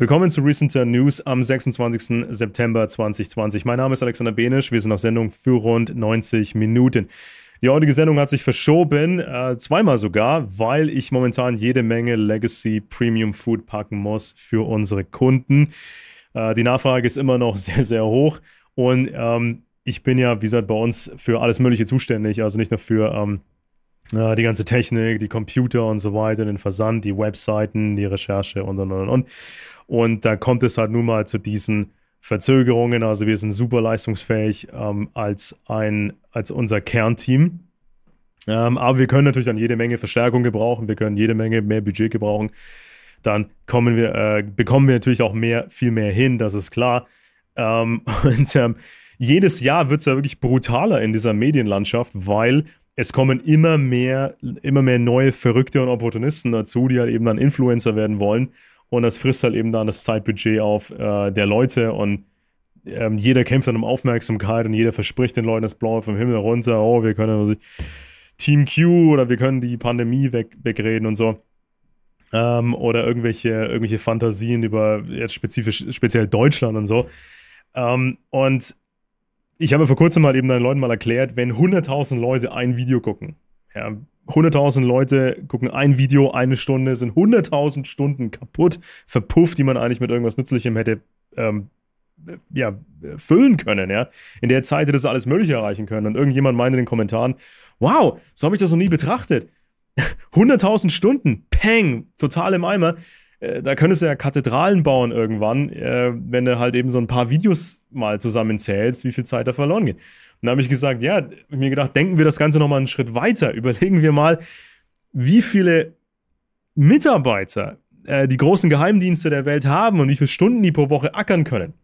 Willkommen zu Recenter News am 26. September 2020. Mein Name ist Alexander Benisch. Wir sind auf Sendung für rund 90 Minuten. Die heutige Sendung hat sich verschoben, äh, zweimal sogar, weil ich momentan jede Menge Legacy Premium Food packen muss für unsere Kunden. Äh, die Nachfrage ist immer noch sehr, sehr hoch und ähm, ich bin ja, wie gesagt, bei uns für alles Mögliche zuständig, also nicht nur für ähm, ja, die ganze Technik, die Computer und so weiter, den Versand, die Webseiten, die Recherche und und und und. Und da kommt es halt nun mal zu diesen Verzögerungen. Also wir sind super leistungsfähig ähm, als ein, als unser Kernteam. Ähm, aber wir können natürlich dann jede Menge Verstärkung gebrauchen, wir können jede Menge mehr Budget gebrauchen. Dann kommen wir, äh, bekommen wir natürlich auch mehr, viel mehr hin, das ist klar. Ähm, und ähm, jedes Jahr wird es ja wirklich brutaler in dieser Medienlandschaft, weil es kommen immer mehr, immer mehr neue Verrückte und Opportunisten dazu, die halt eben dann Influencer werden wollen. Und das frisst halt eben dann das Zeitbudget auf äh, der Leute und ähm, jeder kämpft dann um Aufmerksamkeit und jeder verspricht den Leuten das Blaue vom Himmel runter, oh, wir können also Team Q oder wir können die Pandemie weg, wegreden und so. Ähm, oder irgendwelche, irgendwelche Fantasien über jetzt spezifisch, speziell Deutschland und so. Ähm, und ich habe vor kurzem mal halt eben den Leuten mal erklärt, wenn 100.000 Leute ein Video gucken, ja, 100.000 Leute gucken ein Video, eine Stunde, sind 100.000 Stunden kaputt, verpufft, die man eigentlich mit irgendwas Nützlichem hätte ähm, ja, füllen können, ja. In der Zeit hätte das alles Mögliche erreichen können. Und irgendjemand meinte in den Kommentaren, wow, so habe ich das noch nie betrachtet. 100.000 Stunden, peng, total im Eimer. Äh, da könntest du ja Kathedralen bauen irgendwann, äh, wenn du halt eben so ein paar Videos mal zusammenzählst, wie viel Zeit da verloren geht. Und da habe ich gesagt, ja, ich mir gedacht, denken wir das Ganze nochmal einen Schritt weiter. Überlegen wir mal, wie viele Mitarbeiter äh, die großen Geheimdienste der Welt haben und wie viele Stunden die pro Woche ackern können.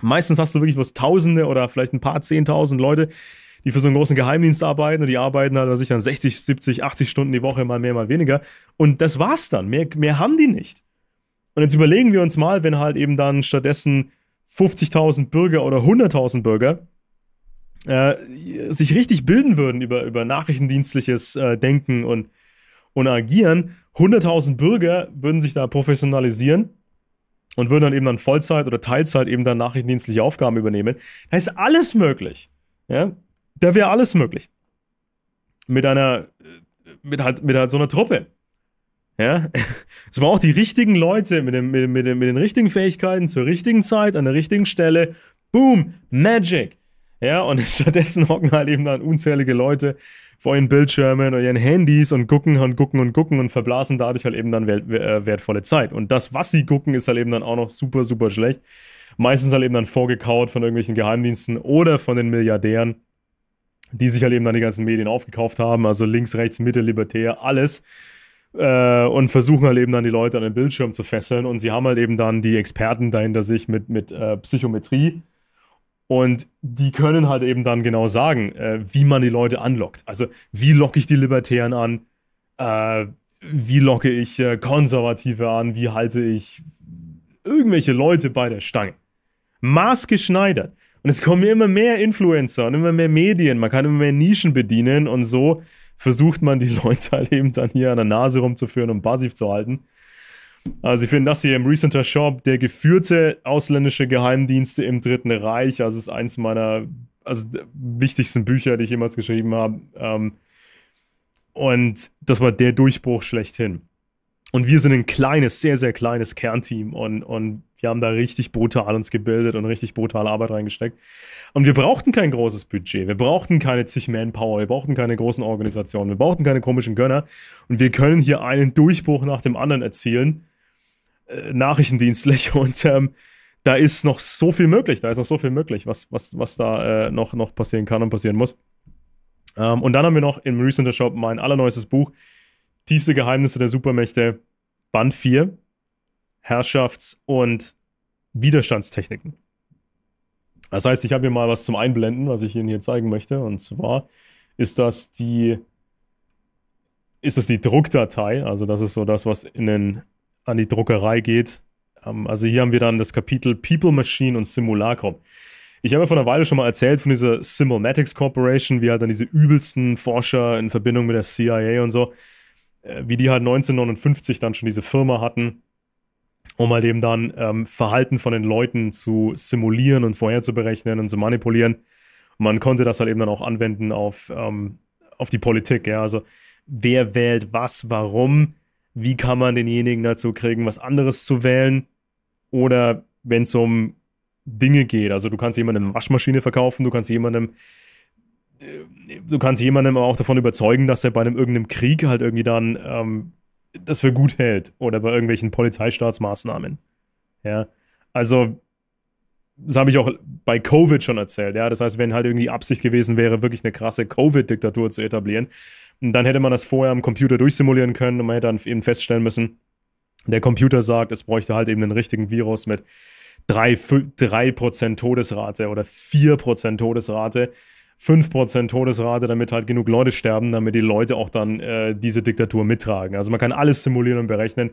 Meistens hast du wirklich bloß Tausende oder vielleicht ein paar Zehntausend Leute, die für so einen großen Geheimdienst arbeiten und die arbeiten halt, was ich dann 60, 70, 80 Stunden die Woche, mal mehr, mal weniger. Und das war's dann. Mehr, mehr haben die nicht. Und jetzt überlegen wir uns mal, wenn halt eben dann stattdessen 50.000 Bürger oder 100.000 Bürger äh, sich richtig bilden würden über, über nachrichtendienstliches äh, Denken und, und Agieren. 100.000 Bürger würden sich da professionalisieren und würden dann eben dann Vollzeit oder Teilzeit eben dann nachrichtendienstliche Aufgaben übernehmen. Da ist alles möglich. Ja? da wäre alles möglich. Mit einer, mit halt, mit halt so einer Truppe. Ja, es waren auch die richtigen Leute mit, dem, mit, mit, mit den richtigen Fähigkeiten zur richtigen Zeit, an der richtigen Stelle. Boom, Magic. Ja, und stattdessen hocken halt eben dann unzählige Leute vor ihren Bildschirmen oder ihren Handys und gucken und gucken und gucken und verblasen dadurch halt eben dann äh, wertvolle Zeit. Und das, was sie gucken, ist halt eben dann auch noch super, super schlecht. Meistens halt eben dann vorgekaut von irgendwelchen Geheimdiensten oder von den Milliardären die sich halt eben dann die ganzen Medien aufgekauft haben, also links, rechts, Mitte, libertär, alles. Äh, und versuchen halt eben dann die Leute an den Bildschirm zu fesseln. Und sie haben halt eben dann die Experten dahinter sich mit, mit äh, Psychometrie. Und die können halt eben dann genau sagen, äh, wie man die Leute anlockt. Also, wie locke ich die Libertären an? Äh, wie locke ich äh, Konservative an? Wie halte ich irgendwelche Leute bei der Stange? Maßgeschneidert. Und es kommen immer mehr Influencer und immer mehr Medien, man kann immer mehr Nischen bedienen und so versucht man die Leute halt eben dann hier an der Nase rumzuführen und passiv zu halten. Also ich finde das hier im Recenter Shop, der geführte ausländische Geheimdienste im Dritten Reich, also ist eins meiner also, wichtigsten Bücher, die ich jemals geschrieben habe. Ähm, und das war der Durchbruch schlechthin. Und wir sind ein kleines, sehr, sehr kleines Kernteam und, und wir haben da richtig brutal uns gebildet und richtig brutale Arbeit reingesteckt. Und wir brauchten kein großes Budget, wir brauchten keine zig Manpower, wir brauchten keine großen Organisationen, wir brauchten keine komischen Gönner. Und wir können hier einen Durchbruch nach dem anderen erzielen. Äh, Nachrichtendienstlich und ähm, da ist noch so viel möglich, da ist noch so viel möglich, was, was, was da äh, noch, noch passieren kann und passieren muss. Ähm, und dann haben wir noch im Recenter Shop mein allerneuestes Buch, Tiefste Geheimnisse der Supermächte, Band 4, Herrschafts- und Widerstandstechniken. Das heißt, ich habe hier mal was zum Einblenden, was ich Ihnen hier zeigen möchte. Und zwar ist das die, ist das die Druckdatei. Also das ist so das, was in den, an die Druckerei geht. Ähm, also hier haben wir dann das Kapitel People Machine und Simulacrum. Ich habe ja vor einer Weile schon mal erzählt von dieser Simulmatics Corporation, wie halt dann diese übelsten Forscher in Verbindung mit der CIA und so äh, wie die halt 1959 dann schon diese Firma hatten, um halt eben dann ähm, Verhalten von den Leuten zu simulieren und vorher zu berechnen und zu manipulieren. man konnte das halt eben dann auch anwenden auf, ähm, auf die Politik, ja, also wer wählt was, warum, wie kann man denjenigen dazu kriegen, was anderes zu wählen oder wenn es um Dinge geht, also du kannst jemandem eine Waschmaschine verkaufen, du kannst jemandem äh, du kannst jemandem auch davon überzeugen, dass er bei einem irgendeinem Krieg halt irgendwie dann ähm, das für gut hält oder bei irgendwelchen Polizeistaatsmaßnahmen. Ja, also das habe ich auch bei Covid schon erzählt. Ja, das heißt, wenn halt irgendwie Absicht gewesen wäre, wirklich eine krasse Covid-Diktatur zu etablieren, dann hätte man das vorher am Computer durchsimulieren können und man hätte dann eben feststellen müssen, der Computer sagt, es bräuchte halt eben den richtigen Virus mit 3%, 3 Todesrate oder 4% Todesrate, 5% Todesrate, damit halt genug Leute sterben, damit die Leute auch dann äh, diese Diktatur mittragen. Also man kann alles simulieren und berechnen.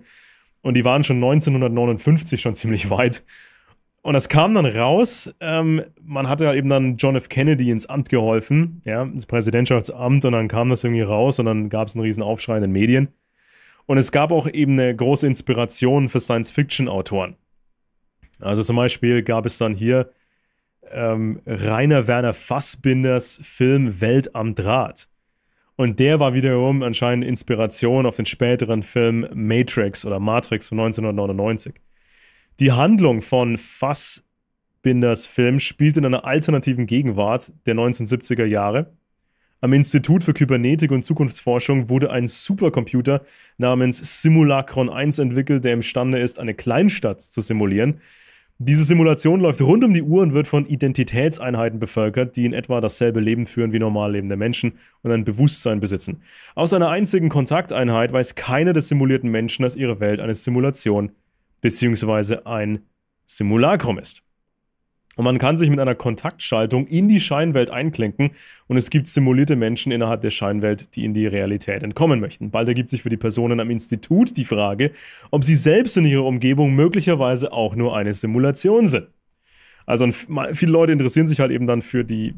Und die waren schon 1959 schon ziemlich weit. Und das kam dann raus. Ähm, man hatte ja eben dann John F. Kennedy ins Amt geholfen, ja, ins Präsidentschaftsamt. Und dann kam das irgendwie raus und dann gab es einen riesen Aufschrei in den Medien. Und es gab auch eben eine große Inspiration für Science-Fiction-Autoren. Also zum Beispiel gab es dann hier ähm, Rainer Werner Fassbinders Film Welt am Draht. Und der war wiederum anscheinend Inspiration auf den späteren Film Matrix oder Matrix von 1999. Die Handlung von Fassbinders Film spielt in einer alternativen Gegenwart der 1970er Jahre. Am Institut für Kybernetik und Zukunftsforschung wurde ein Supercomputer namens Simulacron 1 entwickelt, der imstande ist, eine Kleinstadt zu simulieren, diese Simulation läuft rund um die Uhr und wird von Identitätseinheiten bevölkert, die in etwa dasselbe Leben führen wie normal lebende Menschen und ein Bewusstsein besitzen. Aus einer einzigen Kontakteinheit weiß keiner des simulierten Menschen, dass ihre Welt eine Simulation bzw. ein Simulacrum ist. Und man kann sich mit einer Kontaktschaltung in die Scheinwelt einklinken und es gibt simulierte Menschen innerhalb der Scheinwelt, die in die Realität entkommen möchten. Bald ergibt sich für die Personen am Institut die Frage, ob sie selbst in ihrer Umgebung möglicherweise auch nur eine Simulation sind. Also viele Leute interessieren sich halt eben dann für die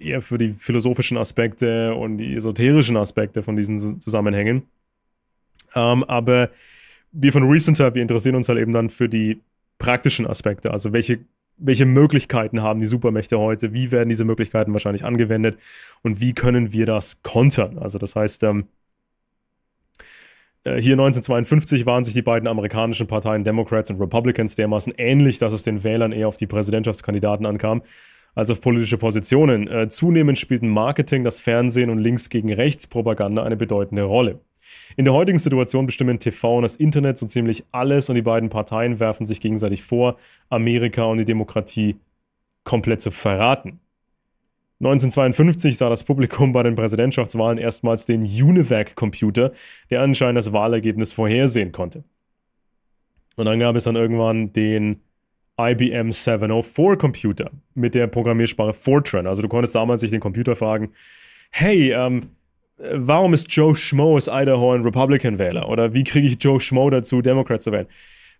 äh, eher für die philosophischen Aspekte und die esoterischen Aspekte von diesen Zusammenhängen. Ähm, aber wir von Recenter, wir interessieren uns halt eben dann für die praktischen Aspekte. Also welche welche Möglichkeiten haben die Supermächte heute? Wie werden diese Möglichkeiten wahrscheinlich angewendet? Und wie können wir das kontern? Also das heißt, ähm, äh, hier 1952 waren sich die beiden amerikanischen Parteien Democrats und Republicans dermaßen ähnlich, dass es den Wählern eher auf die Präsidentschaftskandidaten ankam als auf politische Positionen. Äh, zunehmend spielten Marketing, das Fernsehen und Links gegen Rechts Propaganda eine bedeutende Rolle. In der heutigen Situation bestimmen TV und das Internet so ziemlich alles und die beiden Parteien werfen sich gegenseitig vor, Amerika und die Demokratie komplett zu verraten. 1952 sah das Publikum bei den Präsidentschaftswahlen erstmals den UNIVAC-Computer, der anscheinend das Wahlergebnis vorhersehen konnte. Und dann gab es dann irgendwann den IBM 704-Computer mit der Programmiersprache Fortran. Also du konntest damals sich den Computer fragen, hey, ähm, äh, warum ist Joe Schmo aus Idaho ein Republican-Wähler? Oder wie kriege ich Joe Schmo dazu, Democrat zu wählen?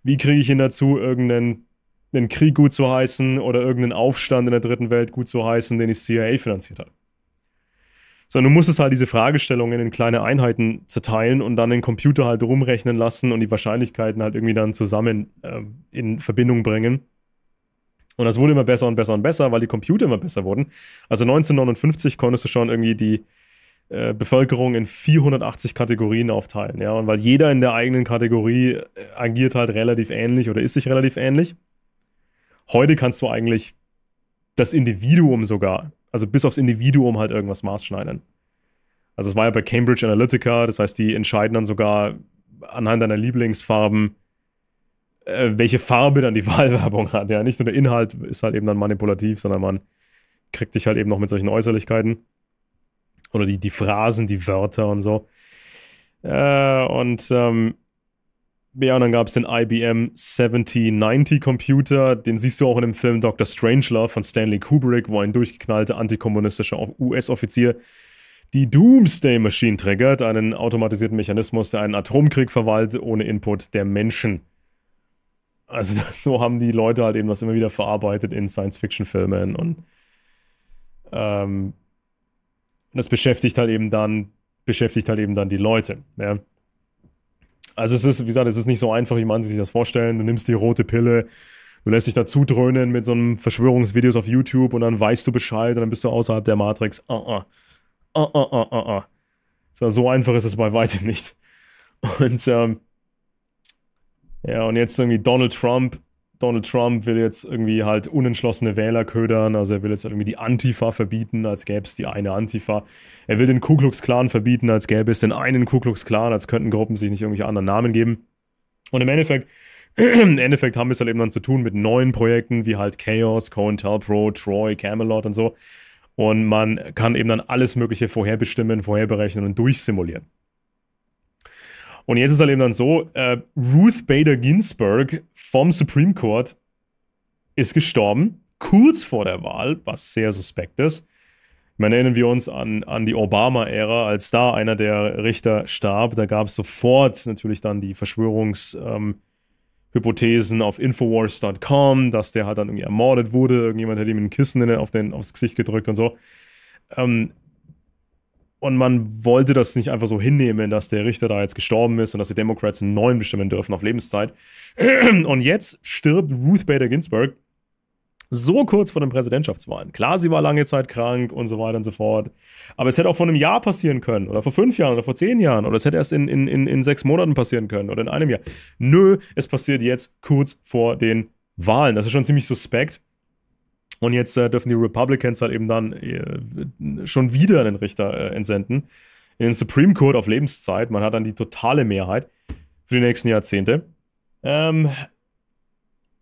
Wie kriege ich ihn dazu, irgendeinen einen Krieg gut zu heißen oder irgendeinen Aufstand in der dritten Welt gut zu heißen, den die CIA finanziert hat? Sondern du musst es halt diese Fragestellungen in kleine Einheiten zerteilen und dann den Computer halt rumrechnen lassen und die Wahrscheinlichkeiten halt irgendwie dann zusammen äh, in Verbindung bringen. Und das wurde immer besser und besser und besser, weil die Computer immer besser wurden. Also 1959 konntest du schon irgendwie die, äh, Bevölkerung in 480 Kategorien aufteilen, ja, und weil jeder in der eigenen Kategorie äh, agiert halt relativ ähnlich oder ist sich relativ ähnlich. Heute kannst du eigentlich das Individuum sogar, also bis aufs Individuum halt irgendwas maßschneiden. Also es war ja bei Cambridge Analytica, das heißt, die entscheiden dann sogar anhand deiner Lieblingsfarben, äh, welche Farbe dann die Wahlwerbung hat. Ja, nicht nur der Inhalt ist halt eben dann manipulativ, sondern man kriegt dich halt eben noch mit solchen Äußerlichkeiten oder die, die Phrasen, die Wörter und so. Äh, und ähm, ja, und dann gab es den IBM 7090 Computer, den siehst du auch in dem Film Dr. Strangelove von Stanley Kubrick, wo ein durchgeknallter antikommunistischer US-Offizier die Doomsday Machine triggert, einen automatisierten Mechanismus, der einen Atomkrieg verwaltet, ohne Input der Menschen. Also das, so haben die Leute halt eben was immer wieder verarbeitet in Science-Fiction-Filmen und ähm, und das beschäftigt halt eben dann, beschäftigt halt eben dann die Leute. Ja. Also es ist, wie gesagt, es ist nicht so einfach, wie man sich das vorstellen. Du nimmst die rote Pille, du lässt dich dazu dröhnen mit so einem Verschwörungsvideos auf YouTube und dann weißt du Bescheid und dann bist du außerhalb der Matrix. Uh -uh. Uh -uh -uh -uh -uh. So, so einfach ist es bei weitem nicht. Und ähm, ja, und jetzt irgendwie Donald Trump Donald Trump will jetzt irgendwie halt unentschlossene Wähler ködern, also er will jetzt irgendwie die Antifa verbieten, als gäbe es die eine Antifa. Er will den Ku Klux Klan verbieten, als gäbe es den einen Ku Klux Klan, als könnten Gruppen sich nicht irgendwelche anderen Namen geben. Und im Endeffekt, im Endeffekt haben wir es halt eben dann zu tun mit neuen Projekten wie halt Chaos, COINTELPRO, Troy, Camelot und so. Und man kann eben dann alles Mögliche vorherbestimmen, vorherberechnen und durchsimulieren. Und jetzt ist halt eben dann so, äh, Ruth Bader Ginsburg vom Supreme Court ist gestorben, kurz vor der Wahl, was sehr suspekt ist. Man erinnern wir uns an, an die Obama-Ära, als da einer der Richter starb. Da gab es sofort natürlich dann die Verschwörungshypothesen ähm, auf Infowars.com, dass der halt dann irgendwie ermordet wurde. Irgendjemand hat ihm ein Kissen in, auf den, aufs Gesicht gedrückt und so. Ähm, und man wollte das nicht einfach so hinnehmen, dass der Richter da jetzt gestorben ist und dass die Democrats einen neuen bestimmen dürfen auf Lebenszeit. Und jetzt stirbt Ruth Bader Ginsburg so kurz vor den Präsidentschaftswahlen. Klar, sie war lange Zeit krank und so weiter und so fort. Aber es hätte auch vor einem Jahr passieren können oder vor fünf Jahren oder vor zehn Jahren oder es hätte erst in, in, in, in sechs Monaten passieren können oder in einem Jahr. Nö, es passiert jetzt kurz vor den Wahlen. Das ist schon ziemlich suspekt. Und jetzt äh, dürfen die Republicans halt eben dann äh, schon wieder einen Richter äh, entsenden. In den Supreme Court auf Lebenszeit. Man hat dann die totale Mehrheit für die nächsten Jahrzehnte. Ähm,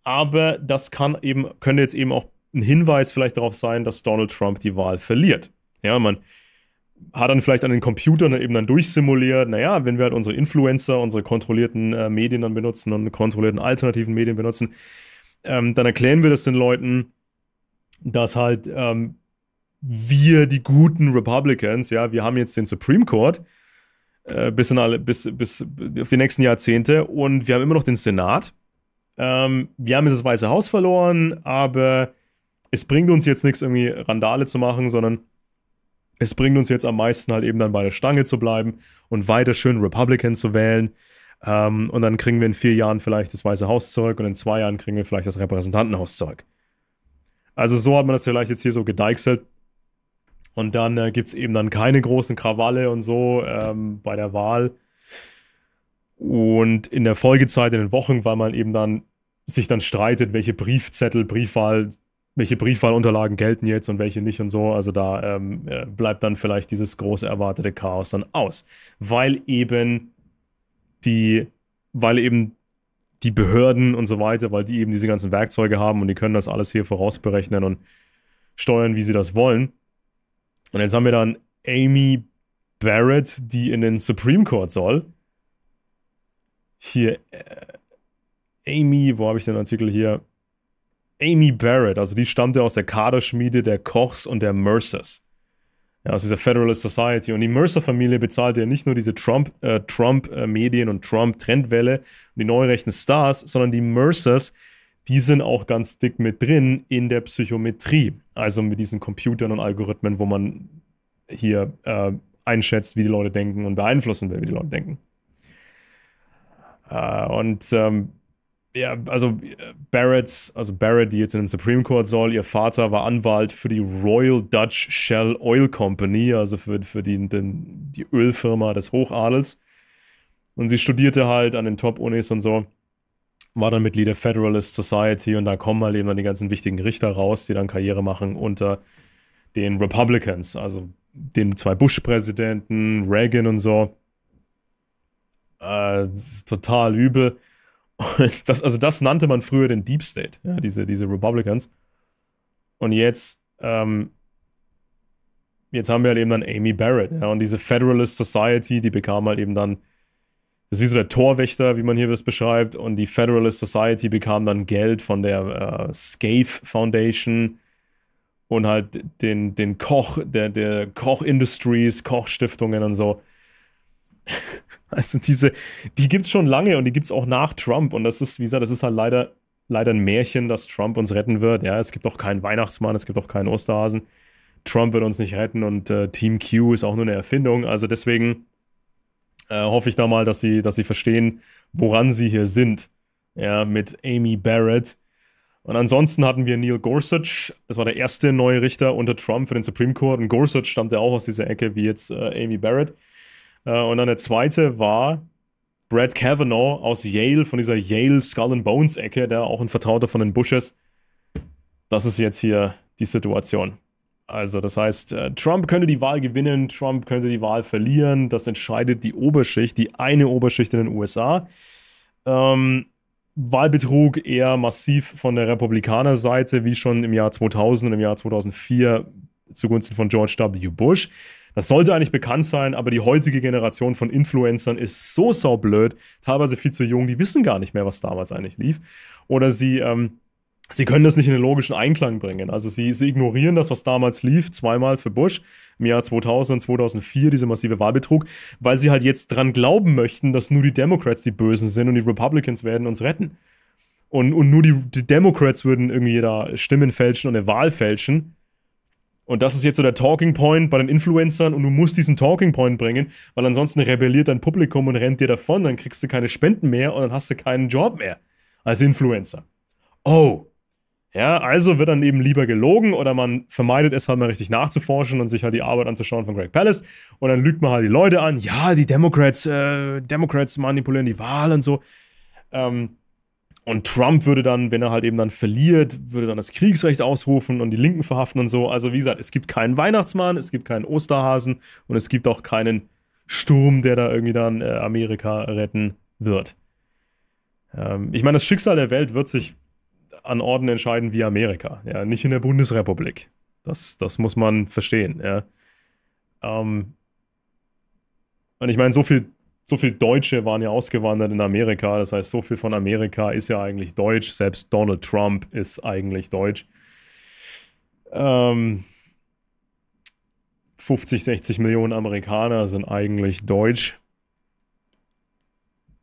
aber das kann eben, könnte jetzt eben auch ein Hinweis vielleicht darauf sein, dass Donald Trump die Wahl verliert. Ja, man hat dann vielleicht an den Computern eben dann durchsimuliert, naja, wenn wir halt unsere Influencer, unsere kontrollierten äh, Medien dann benutzen und kontrollierten alternativen Medien benutzen, ähm, dann erklären wir das den Leuten, dass halt ähm, wir, die guten Republicans, ja, wir haben jetzt den Supreme Court äh, bis, in alle, bis, bis auf die nächsten Jahrzehnte und wir haben immer noch den Senat. Ähm, wir haben jetzt das Weiße Haus verloren, aber es bringt uns jetzt nichts, irgendwie Randale zu machen, sondern es bringt uns jetzt am meisten halt eben dann bei der Stange zu bleiben und weiter schön Republican zu wählen. Ähm, und dann kriegen wir in vier Jahren vielleicht das Weiße Haus zurück und in zwei Jahren kriegen wir vielleicht das Repräsentantenhaus zurück. Also so hat man das vielleicht jetzt hier so gedeichselt. Und dann äh, gibt es eben dann keine großen Krawalle und so ähm, bei der Wahl. Und in der Folgezeit, in den Wochen, weil man eben dann sich dann streitet, welche Briefzettel, Briefwahl, welche Briefwahlunterlagen gelten jetzt und welche nicht und so. Also da ähm, äh, bleibt dann vielleicht dieses große erwartete Chaos dann aus. Weil eben die, weil eben die Behörden und so weiter, weil die eben diese ganzen Werkzeuge haben und die können das alles hier vorausberechnen und steuern, wie sie das wollen. Und jetzt haben wir dann Amy Barrett, die in den Supreme Court soll. Hier, äh, Amy, wo habe ich den Artikel hier? Amy Barrett, also die stammte aus der Kaderschmiede der Kochs und der Mercers ja, aus dieser Federalist Society. Und die Mercer-Familie bezahlte ja nicht nur diese äh, Trump-Medien äh, Trump, und Trump-Trendwelle und die neurechten Stars, sondern die Mercers, die sind auch ganz dick mit drin in der Psychometrie. Also mit diesen Computern und Algorithmen, wo man hier äh, einschätzt, wie die Leute denken und beeinflussen will, wie die Leute denken. Äh, und ähm, ja, also äh, Barretts, also Barrett, die jetzt in den Supreme Court soll, ihr Vater war Anwalt für die Royal Dutch Shell Oil Company, also für, für die, den, die Ölfirma des Hochadels. Und sie studierte halt an den Top-Unis und so, war dann Mitglied der Federalist Society und da kommen halt eben dann die ganzen wichtigen Richter raus, die dann Karriere machen unter den Republicans, also den zwei Bush-Präsidenten, Reagan und so. Äh, total übel. Und das, also das nannte man früher den Deep State, ja, diese, diese Republicans. Und jetzt, ähm, jetzt haben wir halt eben dann Amy Barrett, ja, und diese Federalist Society, die bekam halt eben dann, das ist wie so der Torwächter, wie man hier das beschreibt, und die Federalist Society bekam dann Geld von der äh, Scaife Foundation und halt den, den Koch, der, der Koch Industries, Kochstiftungen und so. Also diese, die gibt es schon lange und die gibt es auch nach Trump. Und das ist, wie gesagt, das ist halt leider, leider ein Märchen, dass Trump uns retten wird. Ja, es gibt auch keinen Weihnachtsmann, es gibt auch keinen Osterhasen. Trump wird uns nicht retten und äh, Team Q ist auch nur eine Erfindung. Also deswegen äh, hoffe ich da mal, dass sie, dass sie verstehen, woran sie hier sind. Ja, mit Amy Barrett. Und ansonsten hatten wir Neil Gorsuch, das war der erste neue Richter unter Trump für den Supreme Court. Und Gorsuch stammte auch aus dieser Ecke wie jetzt äh, Amy Barrett. Äh, und dann der zweite war Brad Kavanaugh aus Yale, von dieser Yale Skull and Bones Ecke, der auch ein Vertrauter von den Bushes. Das ist jetzt hier die Situation. Also das heißt, äh, Trump könnte die Wahl gewinnen, Trump könnte die Wahl verlieren. Das entscheidet die Oberschicht, die eine Oberschicht in den USA. Ähm, Wahlbetrug eher massiv von der Republikanerseite, wie schon im Jahr 2000 und im Jahr 2004 zugunsten von George W. Bush. Das sollte eigentlich bekannt sein, aber die heutige Generation von Influencern ist so saublöd, teilweise viel zu jung, die wissen gar nicht mehr, was damals eigentlich lief. Oder sie, ähm, sie können das nicht in den logischen Einklang bringen. Also sie, sie ignorieren das, was damals lief, zweimal für Bush im Jahr 2000 und 2004, diese massive Wahlbetrug, weil sie halt jetzt dran glauben möchten, dass nur die Democrats die Bösen sind und die Republicans werden uns retten. Und, und nur die, die Democrats würden irgendwie da Stimmen fälschen und eine Wahl fälschen. Und das ist jetzt so der Talking Point bei den Influencern und du musst diesen Talking Point bringen, weil ansonsten rebelliert dein Publikum und rennt dir davon, dann kriegst du keine Spenden mehr und dann hast du keinen Job mehr als Influencer. Oh. Ja, also wird dann eben lieber gelogen oder man vermeidet es halt mal richtig nachzuforschen und sich halt die Arbeit anzuschauen von Greg Palace und dann lügt man halt die Leute an, ja, die Democrats, äh, Democrats manipulieren die Wahl und so. Ähm, und Trump würde dann, wenn er halt eben dann verliert, würde dann das Kriegsrecht ausrufen und die Linken verhaften und so. Also wie gesagt, es gibt keinen Weihnachtsmann, es gibt keinen Osterhasen und es gibt auch keinen Sturm, der da irgendwie dann äh, Amerika retten wird. Ähm, ich meine, das Schicksal der Welt wird sich an Orten entscheiden wie Amerika, ja, nicht in der Bundesrepublik. Das, das muss man verstehen, ja. Ähm, und ich meine, so viel so viel Deutsche waren ja ausgewandert in Amerika. Das heißt, so viel von Amerika ist ja eigentlich deutsch. Selbst Donald Trump ist eigentlich deutsch. Ähm, 50, 60 Millionen Amerikaner sind eigentlich deutsch.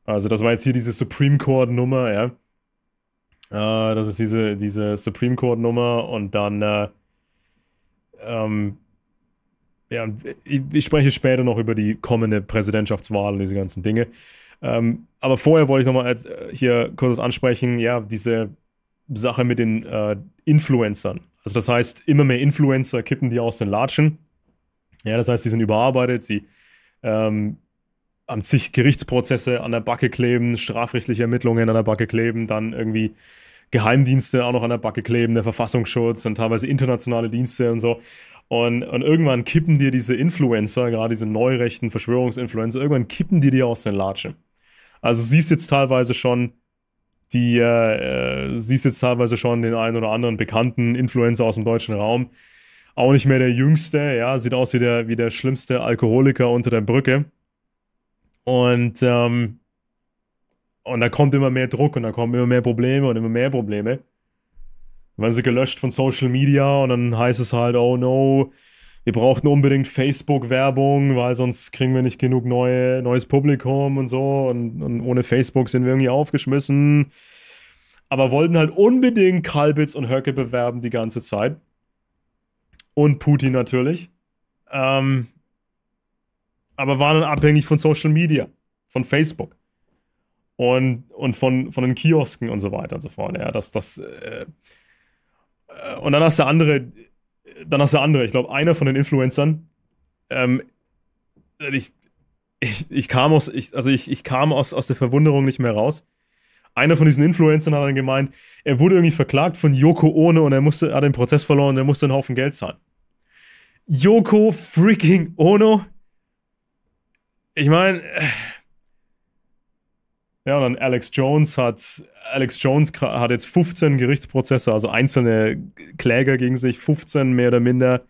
Also das war jetzt hier diese Supreme Court Nummer, ja. Äh, das ist diese, diese Supreme Court Nummer und dann äh, ähm, ja, ich, ich, spreche später noch über die kommende Präsidentschaftswahl und diese ganzen Dinge. Ähm, aber vorher wollte ich nochmal als, äh, hier kurz ansprechen, ja, diese Sache mit den äh, Influencern. Also das heißt, immer mehr Influencer kippen die aus den Latschen. Ja, das heißt, sie sind überarbeitet, sie ähm, haben zig Gerichtsprozesse an der Backe kleben, strafrechtliche Ermittlungen an der Backe kleben, dann irgendwie Geheimdienste auch noch an der Backe kleben, der Verfassungsschutz und teilweise internationale Dienste und so. Und, und irgendwann kippen dir diese Influencer, gerade diese neurechten Verschwörungsinfluencer, irgendwann kippen die dir aus den Latschen. Also siehst jetzt teilweise schon die, äh, äh, siehst jetzt teilweise schon den einen oder anderen bekannten Influencer aus dem deutschen Raum. Auch nicht mehr der jüngste, ja, sieht aus wie der, wie der schlimmste Alkoholiker unter der Brücke. Und, ähm, und da kommt immer mehr Druck und da kommen immer mehr Probleme und immer mehr Probleme. Dann werden sie gelöscht von Social Media und dann heißt es halt, oh no, wir brauchen unbedingt Facebook-Werbung, weil sonst kriegen wir nicht genug neue, neues Publikum und so. Und, und, ohne Facebook sind wir irgendwie aufgeschmissen. Aber wollten halt unbedingt Kalbitz und Höcke bewerben die ganze Zeit. Und Putin natürlich. Ähm, aber waren dann abhängig von Social Media, von Facebook. Und, und von, von den Kiosken und so weiter und so fort. Ja, das, das, äh, äh, und dann hast du andere, dann hast du andere. Ich glaube, einer von den Influencern, ähm, also ich, ich, ich, kam aus, ich, also ich, ich kam aus, aus der Verwunderung nicht mehr raus. Einer von diesen Influencern hat dann gemeint, er wurde irgendwie verklagt von Yoko Ono und er musste, hat den Prozess verloren und er musste einen Haufen Geld zahlen. Yoko freaking Ono? Ich meine, äh, ja, und dann Alex Jones hat Alex Jones hat jetzt 15 Gerichtsprozesse, also einzelne Kläger gegen sich, 15 mehr oder minder.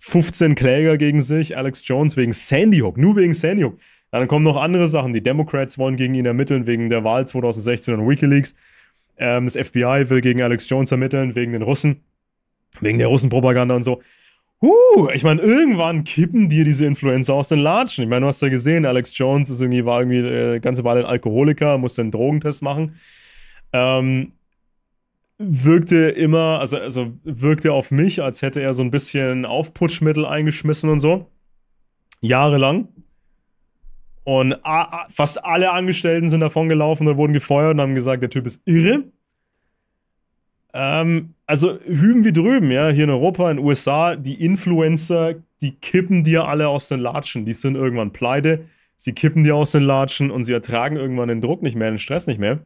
15 Kläger gegen sich, Alex Jones wegen Sandy Hook, nur wegen Sandy Hook. Dann kommen noch andere Sachen. Die Democrats wollen gegen ihn ermitteln wegen der Wahl 2016 und Wikileaks. Ähm, das FBI will gegen Alex Jones ermitteln wegen den Russen, wegen der Russenpropaganda und so. Uh, ich meine, irgendwann kippen dir diese Influencer aus den Latschen. Ich meine, du hast ja gesehen, Alex Jones ist irgendwie, war irgendwie äh, ganze Weile ein Alkoholiker, musste einen Drogentest machen. Ähm, wirkte immer, also, also wirkte auf mich, als hätte er so ein bisschen Aufputschmittel eingeschmissen und so. Jahrelang. Und fast alle Angestellten sind davon gelaufen oder wurden gefeuert und haben gesagt, der Typ ist irre. Ähm, also hüben wie drüben, ja, hier in Europa, in den USA, die Influencer, die kippen dir alle aus den Latschen. Die sind irgendwann pleite, sie kippen dir aus den Latschen und sie ertragen irgendwann den Druck nicht mehr, den Stress nicht mehr.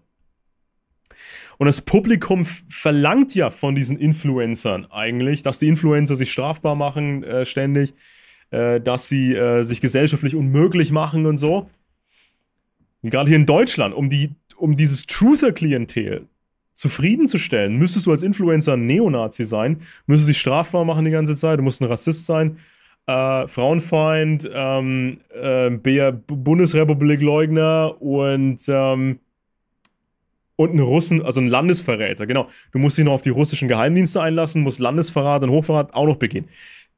Und das Publikum verlangt ja von diesen Influencern eigentlich, dass die Influencer sich strafbar machen äh, ständig, äh, dass sie äh, sich gesellschaftlich unmöglich machen und so. gerade hier in Deutschland, um, die, um dieses Truther-Klientel zufriedenzustellen? Müsstest du als Influencer ein Neonazi sein? Müsstest du dich strafbar machen die ganze Zeit? Du musst ein Rassist sein? Äh, Frauenfeind, ähm, äh, Bundesrepublik-Leugner und, ähm, und einen Russen, also einen Landesverräter, genau. Du musst dich noch auf die russischen Geheimdienste einlassen, musst Landesverrat und Hochverrat auch noch begehen.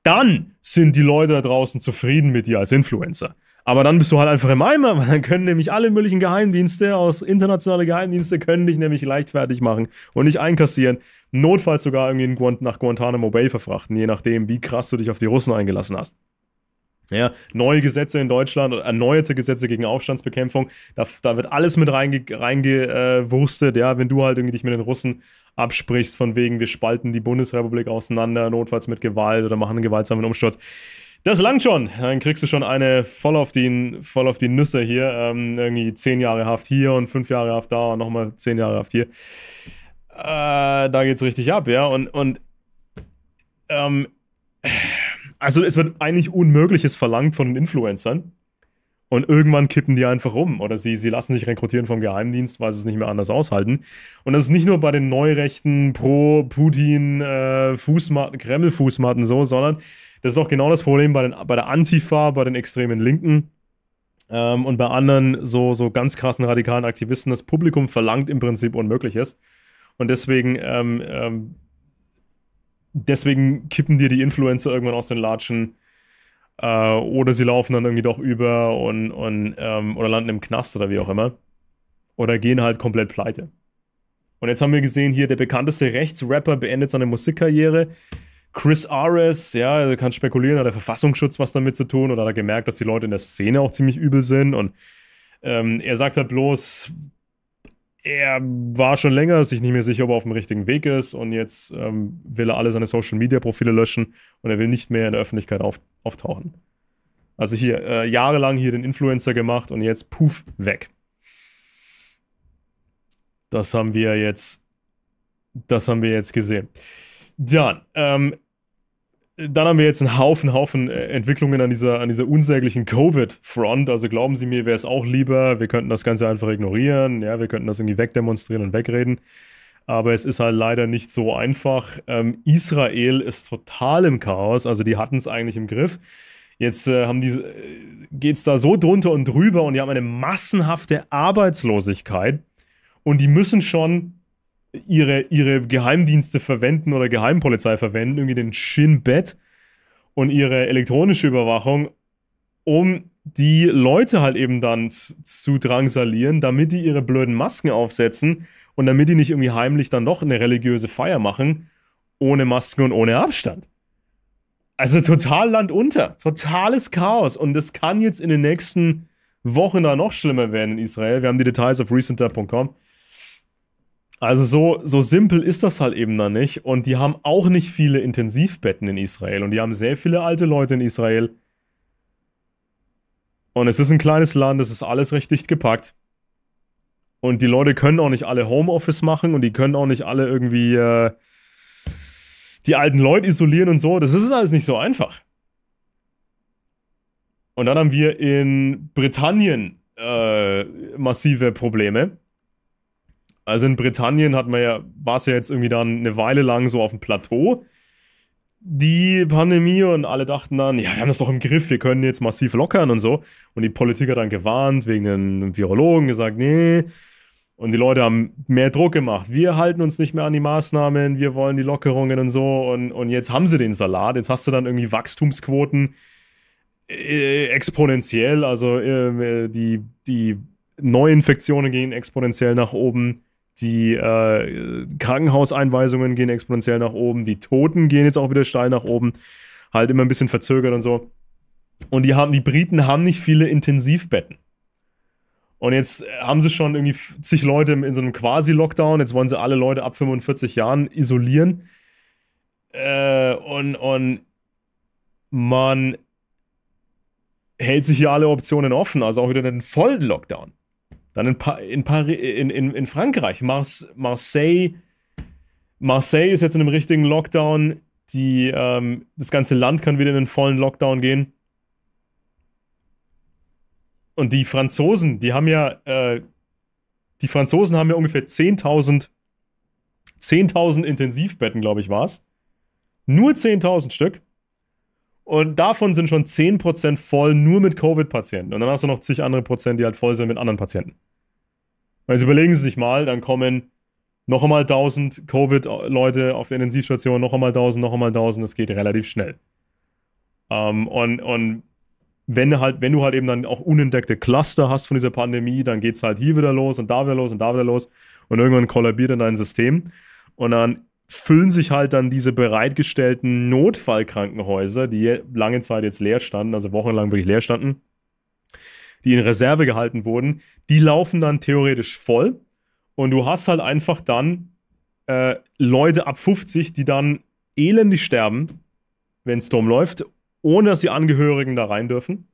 Dann sind die Leute da draußen zufrieden mit dir als Influencer. Aber dann bist du halt einfach im Eimer, weil dann können nämlich alle möglichen Geheimdienste aus internationale Geheimdienste können dich nämlich leichtfertig machen und nicht einkassieren. Notfalls sogar irgendwie Guant nach Guantanamo Bay verfrachten, je nachdem, wie krass du dich auf die Russen eingelassen hast. Ja, neue Gesetze in Deutschland, erneuerte Gesetze gegen Aufstandsbekämpfung, da, da wird alles mit reingewurstet, reinge, äh, ja, wenn du halt irgendwie dich mit den Russen absprichst, von wegen, wir spalten die Bundesrepublik auseinander, notfalls mit Gewalt oder machen einen gewaltsamen Umsturz. Das langt schon. Dann kriegst du schon eine voll auf die, voll auf die Nüsse hier. Ähm, irgendwie zehn Jahre Haft hier und fünf Jahre Haft da und nochmal zehn Jahre Haft hier. Äh, da geht's richtig ab, ja. Und, und ähm, also es wird eigentlich Unmögliches verlangt von den Influencern. Und irgendwann kippen die einfach um oder sie, sie lassen sich rekrutieren vom Geheimdienst, weil sie es nicht mehr anders aushalten. Und das ist nicht nur bei den Neurechten pro Putin äh, Fußmaten, Kreml fußmatten so, sondern das ist auch genau das Problem bei, den, bei der Antifa, bei den extremen Linken ähm, und bei anderen so, so ganz krassen radikalen Aktivisten. Das Publikum verlangt im Prinzip Unmögliches. Und deswegen, ähm, ähm, deswegen kippen dir die Influencer irgendwann aus den Latschen. Äh, oder sie laufen dann irgendwie doch über und, und ähm, oder landen im Knast oder wie auch immer. Oder gehen halt komplett pleite. Und jetzt haben wir gesehen, hier der bekannteste Rechtsrapper beendet seine Musikkarriere. Chris Ares, ja, also kann spekulieren, hat der Verfassungsschutz was damit zu tun oder hat er gemerkt, dass die Leute in der Szene auch ziemlich übel sind und ähm, er sagt halt bloß, er war schon länger sich nicht mehr sicher, ob er auf dem richtigen Weg ist und jetzt ähm, will er alle seine Social Media Profile löschen und er will nicht mehr in der Öffentlichkeit auf, auftauchen. Also hier, äh, jahrelang hier den Influencer gemacht und jetzt puff, weg. Das haben wir jetzt, das haben wir jetzt gesehen. Dann, ähm, dann haben wir jetzt einen Haufen, Haufen äh, Entwicklungen an dieser, an dieser unsäglichen Covid-Front. Also glauben Sie mir, wäre es auch lieber, wir könnten das Ganze einfach ignorieren, ja, wir könnten das irgendwie wegdemonstrieren und wegreden. Aber es ist halt leider nicht so einfach. Ähm, Israel ist total im Chaos, also die hatten es eigentlich im Griff. Jetzt äh, äh geht es da so drunter und drüber und die haben eine massenhafte Arbeitslosigkeit und die müssen schon ihre, ihre Geheimdienste verwenden oder Geheimpolizei verwenden, irgendwie den Shin Bet und ihre elektronische Überwachung, um die Leute halt eben dann zu drangsalieren, damit die ihre blöden Masken aufsetzen und damit die nicht irgendwie heimlich dann noch eine religiöse Feier machen, ohne Masken und ohne Abstand. Also total Land unter, totales Chaos und das kann jetzt in den nächsten Wochen da noch schlimmer werden in Israel. Wir haben die Details auf recenter.com. Also so, so simpel ist das halt eben dann nicht. Und die haben auch nicht viele Intensivbetten in Israel. Und die haben sehr viele alte Leute in Israel. Und es ist ein kleines Land, es ist alles recht dicht gepackt. Und die Leute können auch nicht alle Homeoffice machen und die können auch nicht alle irgendwie äh, die alten Leute isolieren und so. Das ist alles nicht so einfach. Und dann haben wir in Britannien äh, massive Probleme also in Britannien hat man ja, war es ja jetzt irgendwie dann eine Weile lang so auf dem Plateau, die Pandemie, und alle dachten dann, ja, wir haben das doch im Griff, wir können jetzt massiv lockern und so. Und die Politik hat dann gewarnt wegen den Virologen, gesagt, nee. Und die Leute haben mehr Druck gemacht. Wir halten uns nicht mehr an die Maßnahmen, wir wollen die Lockerungen und so. Und, und jetzt haben sie den Salat. Jetzt hast du dann irgendwie Wachstumsquoten äh, exponentiell. Also äh, die, die Neuinfektionen gehen exponentiell nach oben. Die äh, Krankenhauseinweisungen gehen exponentiell nach oben. Die Toten gehen jetzt auch wieder steil nach oben. Halt immer ein bisschen verzögert und so. Und die haben, die Briten haben nicht viele Intensivbetten. Und jetzt äh, haben sie schon irgendwie zig Leute in so einem Quasi-Lockdown. Jetzt wollen sie alle Leute ab 45 Jahren isolieren. Äh, und, und man hält sich hier alle Optionen offen. Also auch wieder den vollen Lockdown. Dann in, pa in, Pari in, in, in Frankreich, Marse Marseille. Marseille ist jetzt in einem richtigen Lockdown. Die, ähm, das ganze Land kann wieder in einen vollen Lockdown gehen. Und die Franzosen, die haben ja, äh, die Franzosen haben ja ungefähr 10.000 10.000 Intensivbetten, glaube ich, war es. Nur 10.000 Stück. Und davon sind schon 10% voll nur mit Covid-Patienten. Und dann hast du noch zig andere Prozent, die halt voll sind mit anderen Patienten. Weil überlegen Sie sich mal, dann kommen noch einmal 1000 Covid-Leute auf der Intensivstation, noch einmal 1000, noch einmal 1000, das geht relativ schnell. Ähm, und und wenn, halt, wenn du halt eben dann auch unentdeckte Cluster hast von dieser Pandemie, dann geht es halt hier wieder los und da wieder los und da wieder los und irgendwann kollabiert dann dein System und dann füllen sich halt dann diese bereitgestellten Notfallkrankenhäuser, die lange Zeit jetzt leer standen, also wochenlang wirklich leer standen, die in Reserve gehalten wurden, die laufen dann theoretisch voll. Und du hast halt einfach dann äh, Leute ab 50, die dann elendig sterben, wenn Storm läuft, ohne dass die Angehörigen da rein dürfen.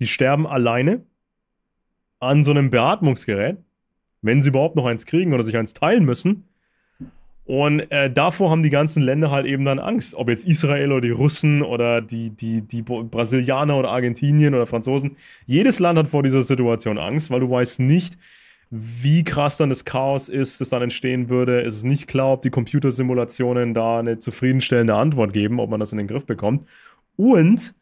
Die sterben alleine an so einem Beatmungsgerät, wenn sie überhaupt noch eins kriegen oder sich eins teilen müssen. Und äh, davor haben die ganzen Länder halt eben dann Angst. Ob jetzt Israel oder die Russen oder die, die, die Brasilianer oder Argentinien oder Franzosen. Jedes Land hat vor dieser Situation Angst, weil du weißt nicht, wie krass dann das Chaos ist, das dann entstehen würde. Es ist nicht klar, ob die Computersimulationen da eine zufriedenstellende Antwort geben, ob man das in den Griff bekommt. Und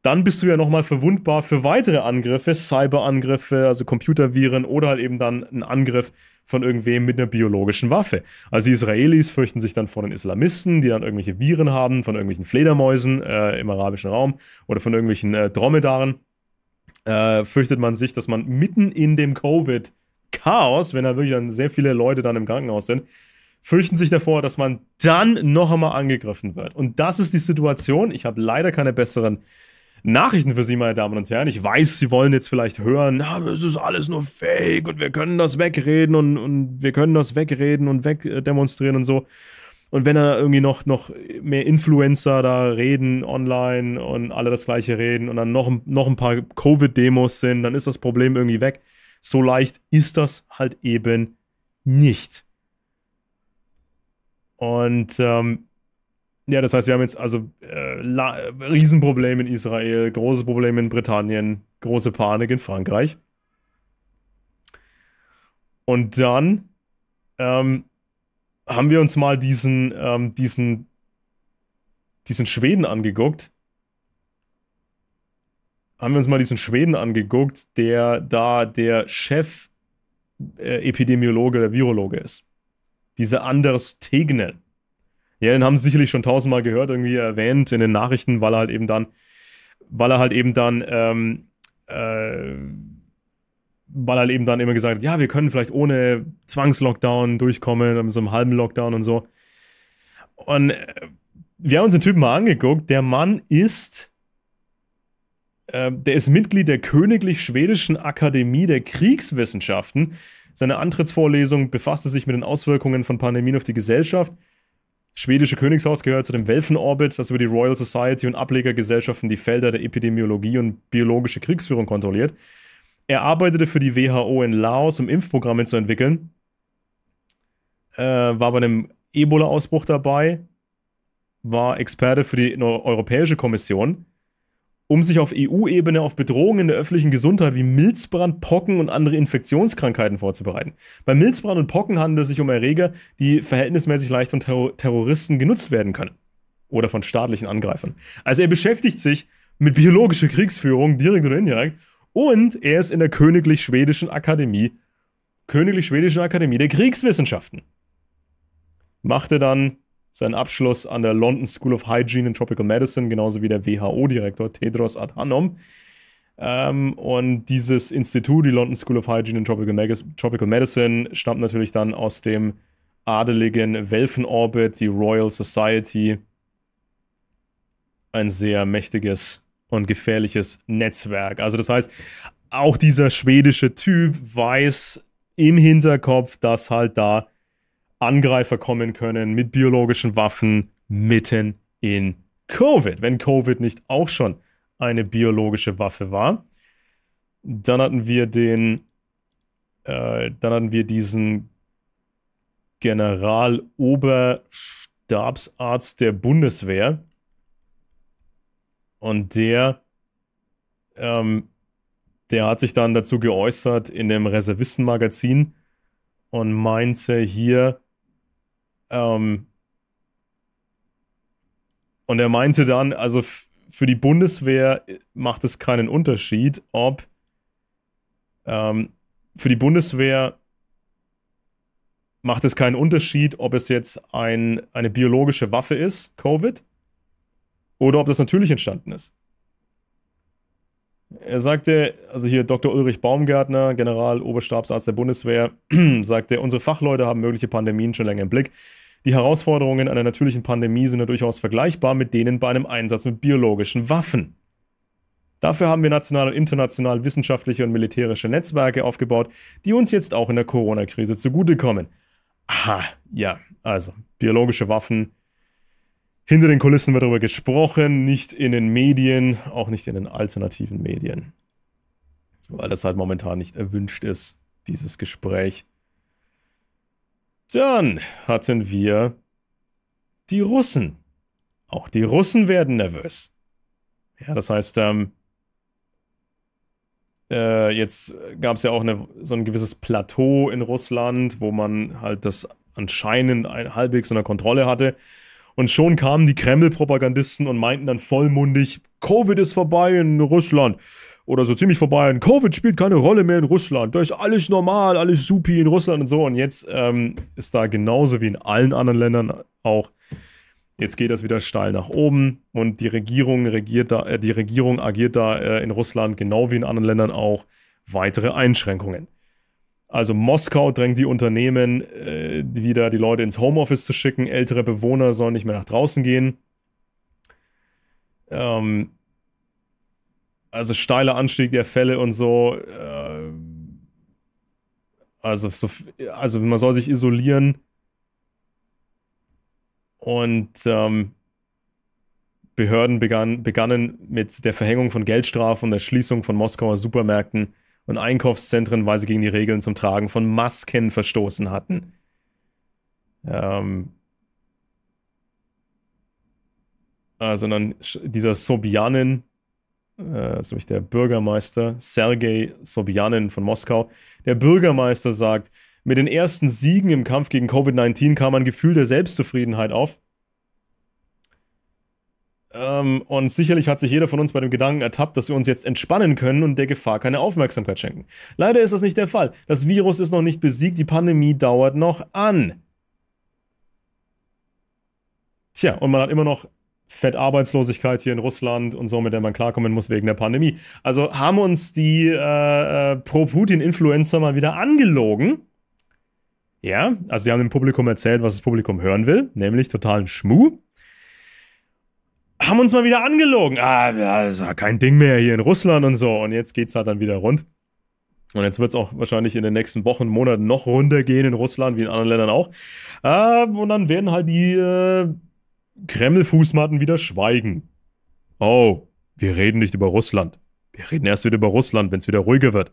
dann bist du ja nochmal verwundbar für weitere Angriffe, Cyberangriffe, also Computerviren oder halt eben dann ein Angriff von irgendwem mit einer biologischen Waffe. Also die Israelis fürchten sich dann vor den Islamisten, die dann irgendwelche Viren haben, von irgendwelchen Fledermäusen äh, im arabischen Raum oder von irgendwelchen äh, Dromedaren. Äh, fürchtet man sich, dass man mitten in dem Covid-Chaos, wenn da wirklich dann sehr viele Leute dann im Krankenhaus sind, fürchten sich davor, dass man dann noch einmal angegriffen wird. Und das ist die Situation. Ich habe leider keine besseren Nachrichten für Sie, meine Damen und Herren. Ich weiß, Sie wollen jetzt vielleicht hören, na, es ist alles nur Fake und wir können das wegreden und, und wir können das wegreden und wegdemonstrieren und so. Und wenn da irgendwie noch, noch mehr Influencer da reden online und alle das gleiche reden und dann noch, noch ein paar Covid-Demos sind, dann ist das Problem irgendwie weg. So leicht ist das halt eben nicht. Und ähm, ja, das heißt, wir haben jetzt also äh, Riesenproblem in Israel, große Probleme in Britannien, große Panik in Frankreich. Und dann ähm, haben wir uns mal diesen, ähm, diesen, diesen Schweden angeguckt. Haben wir uns mal diesen Schweden angeguckt, der da der Chef äh, Epidemiologe, der Virologe ist. Dieser Anders Tegnell. Ja, den haben sie sicherlich schon tausendmal gehört, irgendwie erwähnt in den Nachrichten, weil er halt eben dann, weil er halt eben dann, ähm, äh, weil er halt eben dann immer gesagt hat, ja, wir können vielleicht ohne Zwangslockdown durchkommen, mit so einem halben Lockdown und so. Und äh, wir haben uns den Typen mal angeguckt, der Mann ist, äh, der ist Mitglied der Königlich Schwedischen Akademie der Kriegswissenschaften. Seine Antrittsvorlesung befasste sich mit den Auswirkungen von Pandemien auf die Gesellschaft schwedische Königshaus gehört zu dem Welfenorbit, das über die Royal Society und Ablegergesellschaften die Felder der Epidemiologie und biologische Kriegsführung kontrolliert. Er arbeitete für die WHO in Laos, um Impfprogramme zu entwickeln. Äh, war bei einem Ebola-Ausbruch dabei. War Experte für die Europäische Kommission um sich auf EU-Ebene auf Bedrohungen der öffentlichen Gesundheit wie Milzbrand, Pocken und andere Infektionskrankheiten vorzubereiten. Bei Milzbrand und Pocken handelt es sich um Erreger, die verhältnismäßig leicht von Terror Terroristen genutzt werden können. Oder von staatlichen Angreifern. Also er beschäftigt sich mit biologischer Kriegsführung, direkt oder indirekt. Und er ist in der Königlich Schwedischen Akademie, Königlich Schwedischen Akademie der Kriegswissenschaften. Machte dann seinen Abschluss an der London School of Hygiene and Tropical Medicine, genauso wie der WHO-Direktor Tedros Adhanom. Ähm, und dieses Institut, die London School of Hygiene and Tropical, Mag Tropical Medicine, stammt natürlich dann aus dem adeligen Welfenorbit, die Royal Society. Ein sehr mächtiges und gefährliches Netzwerk. Also das heißt, auch dieser schwedische Typ weiß im Hinterkopf, dass halt da Angreifer kommen können mit biologischen Waffen mitten in Covid, wenn Covid nicht auch schon eine biologische Waffe war. Dann hatten wir den, äh, dann hatten wir diesen Generaloberstabsarzt der Bundeswehr. Und der, ähm, der hat sich dann dazu geäußert in dem Reservistenmagazin und meinte hier, ähm, und er meinte dann, also für die Bundeswehr äh, macht es keinen Unterschied, ob ähm, für die Bundeswehr macht es keinen Unterschied, ob es jetzt ein, eine biologische Waffe ist, Covid, oder ob das natürlich entstanden ist. Er sagte, also hier Dr. Ulrich Baumgärtner, Generaloberstabsarzt der Bundeswehr, sagte, unsere Fachleute haben mögliche Pandemien schon länger im Blick. Die Herausforderungen einer natürlichen Pandemie sind ja durchaus vergleichbar mit denen bei einem Einsatz mit biologischen Waffen. Dafür haben wir national und international wissenschaftliche und militärische Netzwerke aufgebaut, die uns jetzt auch in der Corona-Krise zugutekommen. Aha, ja, also biologische Waffen. Hinter den Kulissen wird darüber gesprochen, nicht in den Medien, auch nicht in den alternativen Medien. Weil das halt momentan nicht erwünscht ist, dieses Gespräch. Dann hatten wir die Russen. Auch die Russen werden nervös. Ja, das heißt, ähm, äh, jetzt gab es ja auch eine, so ein gewisses Plateau in Russland, wo man halt das anscheinend ein, halbwegs unter Kontrolle hatte. Und schon kamen die Kreml-Propagandisten und meinten dann vollmundig, Covid ist vorbei in Russland oder so ziemlich vorbei. Und Covid spielt keine Rolle mehr in Russland. Da ist alles normal, alles supi in Russland und so. Und jetzt ähm, ist da genauso wie in allen anderen Ländern auch. Jetzt geht das wieder steil nach oben und die Regierung regiert da, äh, die Regierung agiert da äh, in Russland genau wie in anderen Ländern auch weitere Einschränkungen. Also Moskau drängt die Unternehmen äh, wieder die Leute ins Homeoffice zu schicken. Ältere Bewohner sollen nicht mehr nach draußen gehen. Ähm, also steiler Anstieg der Fälle und so. Äh, also, so, also man soll sich isolieren. Und ähm, Behörden begann, begannen mit der Verhängung von Geldstrafen und der Schließung von Moskauer Supermärkten und Einkaufszentren, weil sie gegen die Regeln zum Tragen von Masken verstoßen hatten. Ähm, also dann dieser Sobianin, äh, also nämlich der Bürgermeister, Sergei Sobjanin von Moskau. Der Bürgermeister sagt, mit den ersten Siegen im Kampf gegen Covid-19 kam ein Gefühl der Selbstzufriedenheit auf. Ähm, und sicherlich hat sich jeder von uns bei dem Gedanken ertappt, dass wir uns jetzt entspannen können und der Gefahr keine Aufmerksamkeit schenken. Leider ist das nicht der Fall. Das Virus ist noch nicht besiegt, die Pandemie dauert noch an. Tja, und man hat immer noch Fettarbeitslosigkeit hier in Russland und so, mit der man klarkommen muss wegen der Pandemie. Also haben uns die äh, äh Pro-Putin-Influencer mal wieder angelogen. Ja, also sie haben dem Publikum erzählt, was das Publikum hören will, nämlich totalen Schmuh. Haben uns mal wieder angelogen. Ah, ja, kein Ding mehr hier in Russland und so. Und jetzt geht es halt dann wieder rund. Und jetzt wird es auch wahrscheinlich in den nächsten Wochen, Monaten noch runtergehen in Russland, wie in anderen Ländern auch. Äh, und dann werden halt die äh, Kreml-Fußmatten wieder schweigen. Oh, wir reden nicht über Russland. Wir reden erst wieder über Russland, wenn es wieder ruhiger wird.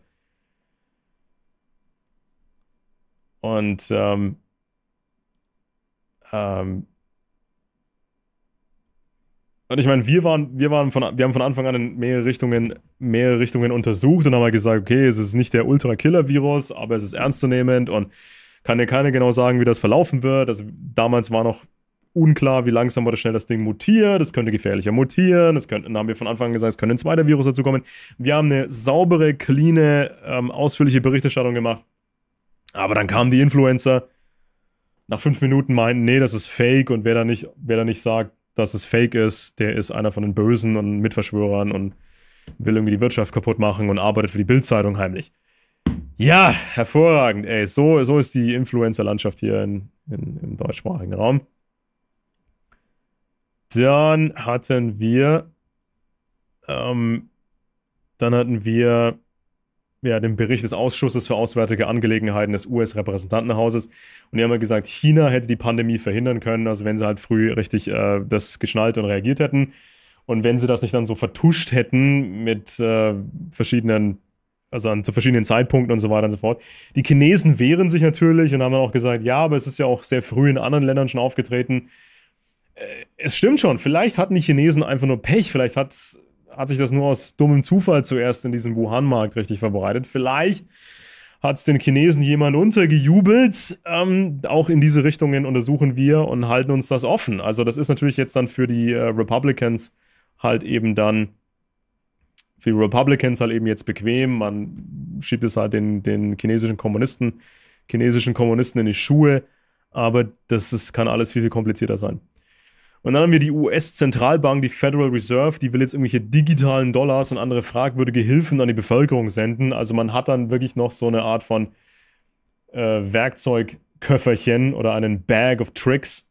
Und ähm, ähm, und ich meine, wir waren, wir waren von, wir haben von Anfang an in mehrere Richtungen, mehrere Richtungen untersucht und haben halt gesagt, okay, es ist nicht der Ultra-Killer-Virus, aber es ist ernstzunehmend und kann dir keiner genau sagen, wie das verlaufen wird. Also damals war noch unklar, wie langsam oder schnell das Ding mutiert. Es könnte gefährlicher mutieren. Es könnte, haben wir von Anfang an gesagt, es könnte ein zweiter Virus dazukommen. Wir haben eine saubere, cleane, ähm, ausführliche Berichterstattung gemacht. Aber dann kamen die Influencer. Nach fünf Minuten meinten, nee, das ist fake. Und wer da nicht, wer da nicht sagt, dass es fake ist, der ist einer von den Bösen und Mitverschwörern und will irgendwie die Wirtschaft kaputt machen und arbeitet für die Bildzeitung heimlich. Ja, hervorragend, ey. So, so ist die Influencer-Landschaft hier in, in, im deutschsprachigen Raum. Dann hatten wir, ähm, dann hatten wir ja, den Bericht des Ausschusses für Auswärtige Angelegenheiten des US-Repräsentantenhauses. Und die haben ja halt gesagt, China hätte die Pandemie verhindern können, also wenn sie halt früh richtig äh, das geschnallt und reagiert hätten. Und wenn sie das nicht dann so vertuscht hätten mit äh, verschiedenen, also an, zu verschiedenen Zeitpunkten und so weiter und so fort. Die Chinesen wehren sich natürlich und haben dann auch gesagt, ja, aber es ist ja auch sehr früh in anderen Ländern schon aufgetreten. Äh, es stimmt schon, vielleicht hatten die Chinesen einfach nur Pech, vielleicht hat, hat sich das nur aus dummem Zufall zuerst in diesem Wuhan-Markt richtig verbreitet. Vielleicht hat es den Chinesen jemand untergejubelt. Ähm, auch in diese Richtungen untersuchen wir und halten uns das offen. Also das ist natürlich jetzt dann für die äh, Republicans halt eben dann, für die Republicans halt eben jetzt bequem. Man schiebt es halt den, den chinesischen Kommunisten, chinesischen Kommunisten in die Schuhe. Aber das ist, kann alles viel, viel komplizierter sein. Und dann haben wir die US-Zentralbank, die Federal Reserve, die will jetzt irgendwelche digitalen Dollars und andere fragwürdige Hilfen an die Bevölkerung senden. Also man hat dann wirklich noch so eine Art von äh, Werkzeugköfferchen oder einen Bag of Tricks,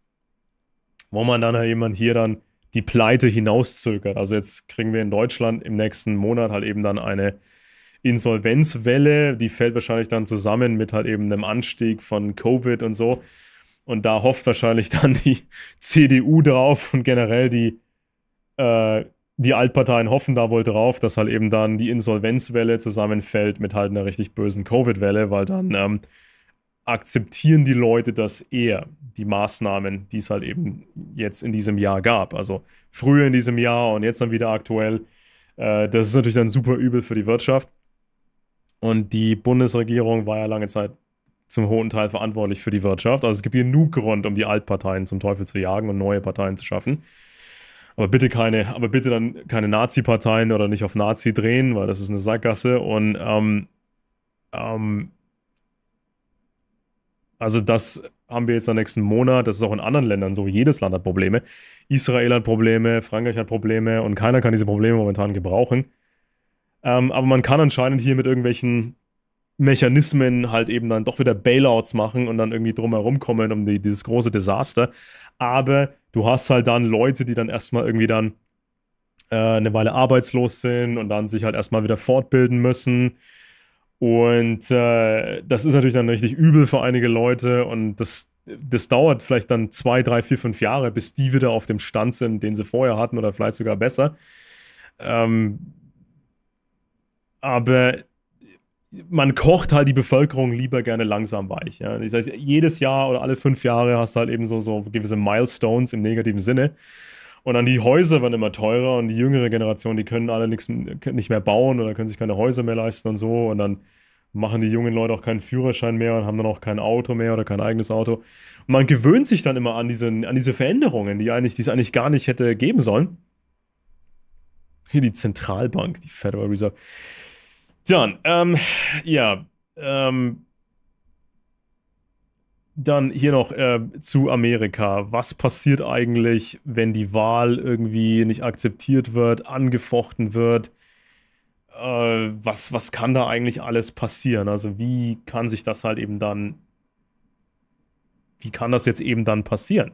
wo man dann halt jemand hier dann die Pleite hinauszögert. Also jetzt kriegen wir in Deutschland im nächsten Monat halt eben dann eine Insolvenzwelle, die fällt wahrscheinlich dann zusammen mit halt eben einem Anstieg von Covid und so. Und da hofft wahrscheinlich dann die CDU drauf und generell die, äh, die Altparteien hoffen da wohl drauf, dass halt eben dann die Insolvenzwelle zusammenfällt mit halt einer richtig bösen Covid-Welle, weil dann ähm, akzeptieren die Leute das eher, die Maßnahmen, die es halt eben jetzt in diesem Jahr gab. Also früher in diesem Jahr und jetzt dann wieder aktuell. Äh, das ist natürlich dann super übel für die Wirtschaft. Und die Bundesregierung war ja lange Zeit zum hohen Teil verantwortlich für die Wirtschaft. Also es gibt genug Grund, um die Altparteien zum Teufel zu jagen und neue Parteien zu schaffen. Aber bitte keine, aber bitte dann keine Nazi-Parteien oder nicht auf Nazi drehen, weil das ist eine Sackgasse. Und ähm, ähm, also das haben wir jetzt am nächsten Monat. Das ist auch in anderen Ländern so. Jedes Land hat Probleme. Israel hat Probleme, Frankreich hat Probleme und keiner kann diese Probleme momentan gebrauchen. Ähm, aber man kann anscheinend hier mit irgendwelchen Mechanismen halt eben dann doch wieder Bailouts machen und dann irgendwie drumherum kommen um die, dieses große Desaster. Aber du hast halt dann Leute, die dann erstmal irgendwie dann äh, eine Weile arbeitslos sind und dann sich halt erstmal wieder fortbilden müssen. Und äh, das ist natürlich dann richtig übel für einige Leute und das, das dauert vielleicht dann zwei, drei, vier, fünf Jahre, bis die wieder auf dem Stand sind, den sie vorher hatten oder vielleicht sogar besser. Ähm, aber man kocht halt die Bevölkerung lieber gerne langsam weich. Ja? Das heißt, jedes Jahr oder alle fünf Jahre hast du halt eben so, so gewisse Milestones im negativen Sinne. Und dann die Häuser werden immer teurer und die jüngere Generation, die können alle nichts nicht mehr bauen oder können sich keine Häuser mehr leisten und so. Und dann machen die jungen Leute auch keinen Führerschein mehr und haben dann auch kein Auto mehr oder kein eigenes Auto. Und man gewöhnt sich dann immer an diese, an diese Veränderungen, die, eigentlich, die es eigentlich gar nicht hätte geben sollen. Hier die Zentralbank, die Federal Reserve. Dann, ähm, ja, ähm, dann hier noch äh, zu Amerika. Was passiert eigentlich, wenn die Wahl irgendwie nicht akzeptiert wird, angefochten wird? Äh, was, was kann da eigentlich alles passieren? Also wie kann sich das halt eben dann, wie kann das jetzt eben dann passieren?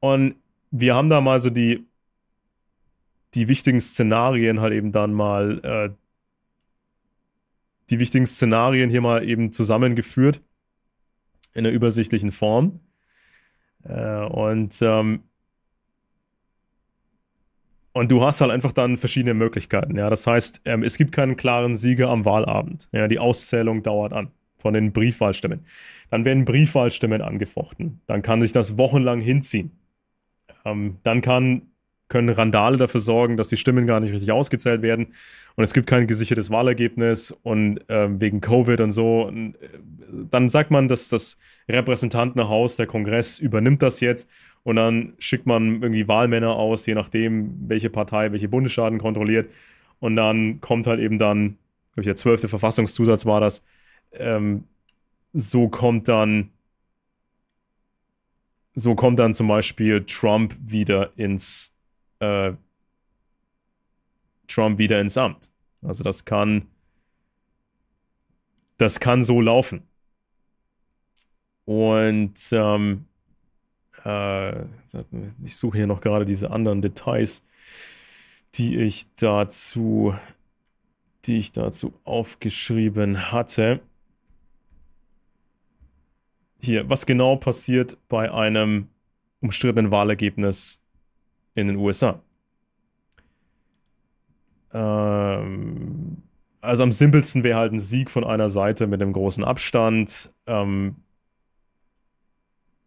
Und wir haben da mal so die die wichtigen Szenarien halt eben dann mal, äh, die wichtigen Szenarien hier mal eben zusammengeführt in einer übersichtlichen Form. Äh, und, ähm, und du hast halt einfach dann verschiedene Möglichkeiten. Ja? Das heißt, ähm, es gibt keinen klaren Sieger am Wahlabend. Ja? Die Auszählung dauert an von den Briefwahlstimmen. Dann werden Briefwahlstimmen angefochten. Dann kann sich das wochenlang hinziehen. Ähm, dann kann können Randale dafür sorgen, dass die Stimmen gar nicht richtig ausgezählt werden und es gibt kein gesichertes Wahlergebnis und äh, wegen Covid und so. Und, äh, dann sagt man, dass das Repräsentantenhaus, der Kongress übernimmt das jetzt und dann schickt man irgendwie Wahlmänner aus, je nachdem, welche Partei welche Bundesstaaten kontrolliert und dann kommt halt eben dann, glaube ich, der zwölfte Verfassungszusatz war das, ähm, so kommt dann so kommt dann zum Beispiel Trump wieder ins äh, Trump wieder ins Amt. Also das kann, das kann so laufen. Und ähm, äh, ich suche hier noch gerade diese anderen Details, die ich dazu, die ich dazu aufgeschrieben hatte. Hier, was genau passiert bei einem umstrittenen Wahlergebnis in den USA. Ähm, also am simpelsten wäre halt ein Sieg von einer Seite mit einem großen Abstand. Ähm,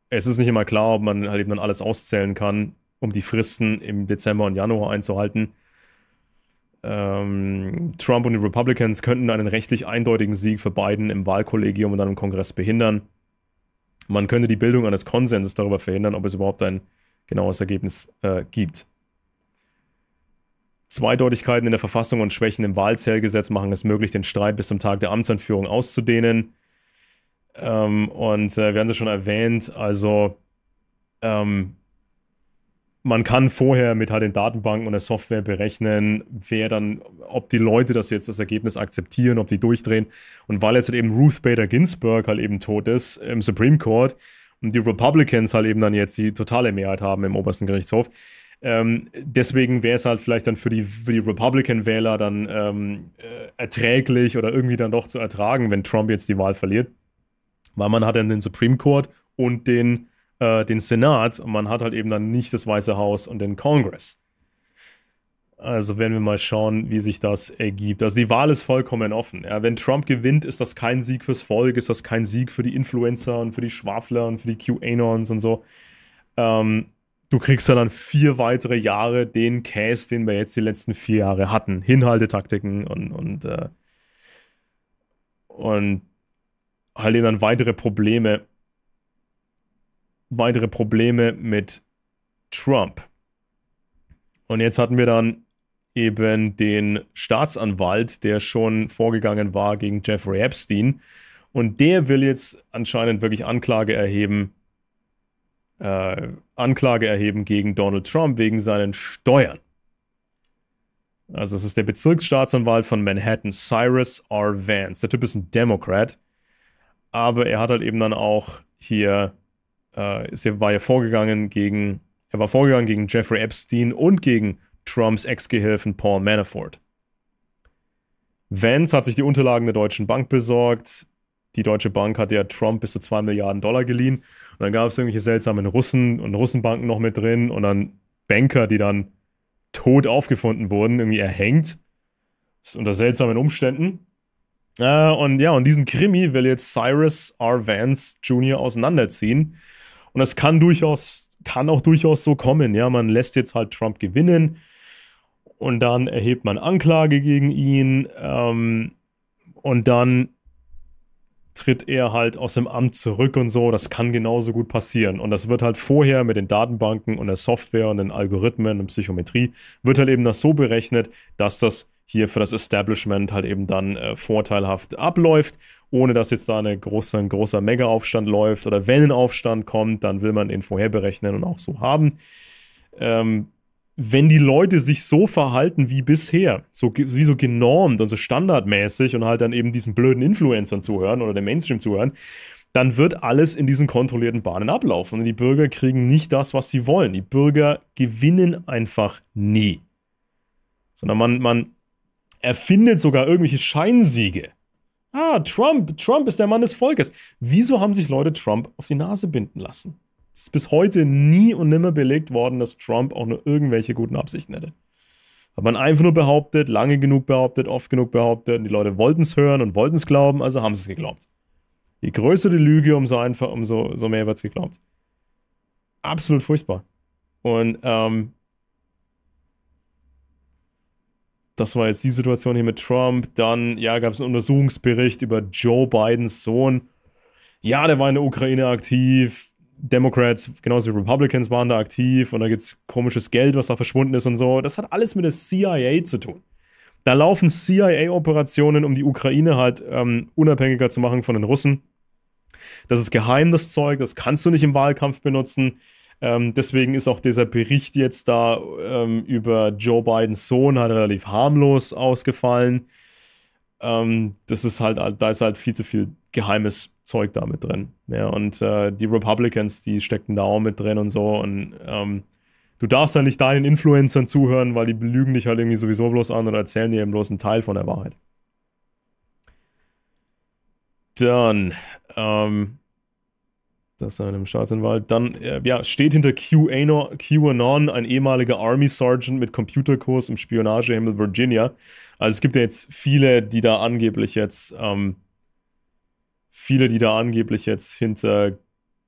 es ist nicht immer klar, ob man halt eben dann alles auszählen kann, um die Fristen im Dezember und Januar einzuhalten. Ähm, Trump und die Republicans könnten einen rechtlich eindeutigen Sieg für Biden im Wahlkollegium und dann im Kongress behindern. Man könnte die Bildung eines Konsenses darüber verhindern, ob es überhaupt ein genaues Ergebnis äh, gibt. Zweideutigkeiten in der Verfassung und Schwächen im Wahlzählgesetz machen es möglich, den Streit bis zum Tag der Amtsanführung auszudehnen. Ähm, und äh, wir haben das schon erwähnt, also ähm, man kann vorher mit halt den Datenbanken und der Software berechnen, wer dann, ob die Leute das jetzt das Ergebnis akzeptieren, ob die durchdrehen. Und weil jetzt halt eben Ruth Bader Ginsburg halt eben tot ist im Supreme Court, und die Republicans halt eben dann jetzt die totale Mehrheit haben im obersten Gerichtshof. Ähm, deswegen wäre es halt vielleicht dann für die, für die Republican-Wähler dann ähm, äh, erträglich oder irgendwie dann doch zu ertragen, wenn Trump jetzt die Wahl verliert. Weil man hat dann den Supreme Court und den, äh, den Senat und man hat halt eben dann nicht das Weiße Haus und den Congress. Also werden wir mal schauen, wie sich das ergibt. Also die Wahl ist vollkommen offen. Ja, wenn Trump gewinnt, ist das kein Sieg fürs Volk, ist das kein Sieg für die Influencer und für die Schwafler und für die QAnons und so. Ähm, du kriegst ja dann vier weitere Jahre den Case, den wir jetzt die letzten vier Jahre hatten. Hinhaltetaktiken und, und, äh, und halt eben dann weitere Probleme. Weitere Probleme mit Trump. Und jetzt hatten wir dann eben den Staatsanwalt, der schon vorgegangen war gegen Jeffrey Epstein. Und der will jetzt anscheinend wirklich Anklage erheben, äh, Anklage erheben gegen Donald Trump wegen seinen Steuern. Also es ist der Bezirksstaatsanwalt von Manhattan, Cyrus R. Vance. Der Typ ist ein Democrat, aber er hat halt eben dann auch hier, äh, ist war ja vorgegangen gegen, er war vorgegangen gegen Jeffrey Epstein und gegen Trumps Ex-Gehilfen Paul Manafort. Vance hat sich die Unterlagen der Deutschen Bank besorgt. Die Deutsche Bank hat ja Trump bis zu 2 Milliarden Dollar geliehen. Und dann gab es irgendwelche seltsamen Russen und Russenbanken noch mit drin und dann Banker, die dann tot aufgefunden wurden, irgendwie erhängt. Ist Unter seltsamen Umständen. Äh, und ja, und diesen Krimi will jetzt Cyrus R. Vance Jr. auseinanderziehen. Und das kann durchaus, kann auch durchaus so kommen. Ja, man lässt jetzt halt Trump gewinnen und dann erhebt man Anklage gegen ihn ähm, und dann tritt er halt aus dem Amt zurück und so. Das kann genauso gut passieren. Und das wird halt vorher mit den Datenbanken und der Software und den Algorithmen und Psychometrie, wird halt eben das so berechnet, dass das hier für das Establishment halt eben dann äh, vorteilhaft abläuft, ohne dass jetzt da eine große, ein großer Mega-Aufstand läuft oder wenn ein Aufstand kommt, dann will man ihn vorher berechnen und auch so haben. Ähm, wenn die Leute sich so verhalten wie bisher, so, wie so genormt und so standardmäßig und halt dann eben diesen blöden Influencern zuhören oder dem Mainstream zuhören, dann wird alles in diesen kontrollierten Bahnen ablaufen. Und die Bürger kriegen nicht das, was sie wollen. Die Bürger gewinnen einfach nie. Sondern man, man erfindet sogar irgendwelche Scheinsiege. Ah, Trump, Trump ist der Mann des Volkes. Wieso haben sich Leute Trump auf die Nase binden lassen? Es ist bis heute nie und nimmer belegt worden, dass Trump auch nur irgendwelche guten Absichten hätte. Hat man einfach nur behauptet, lange genug behauptet, oft genug behauptet und die Leute wollten es hören und wollten es glauben, also haben sie es geglaubt. Je größer die Lüge, umso einfach, umso, umso mehr wird es geglaubt. Absolut furchtbar. Und ähm, das war jetzt die Situation hier mit Trump. Dann, ja, gab es einen Untersuchungsbericht über Joe Bidens Sohn. Ja, der war in der Ukraine aktiv Democrats genauso wie Republicans waren da aktiv und da gibt es komisches Geld, was da verschwunden ist und so. Das hat alles mit der CIA zu tun. Da laufen CIA-Operationen, um die Ukraine halt ähm, unabhängiger zu machen von den Russen. Das ist geheim, das Zeug, das kannst du nicht im Wahlkampf benutzen. Ähm, deswegen ist auch dieser Bericht jetzt da ähm, über Joe Bidens Sohn halt relativ harmlos ausgefallen. Ähm, das ist halt, da ist halt viel zu viel geheimes Zeug da mit drin. Ja, und äh, die Republicans, die stecken da auch mit drin und so. Und ähm, du darfst ja nicht deinen Influencern zuhören, weil die belügen dich halt irgendwie sowieso bloß an oder erzählen dir eben bloß einen Teil von der Wahrheit. Dann, ähm, das einem Staatsanwalt. Dann äh, ja, steht hinter QAnon, ein ehemaliger Army Sergeant mit Computerkurs im Spionagehimmel Virginia. Also es gibt ja jetzt viele, die da angeblich jetzt, ähm, viele, die da angeblich jetzt hinter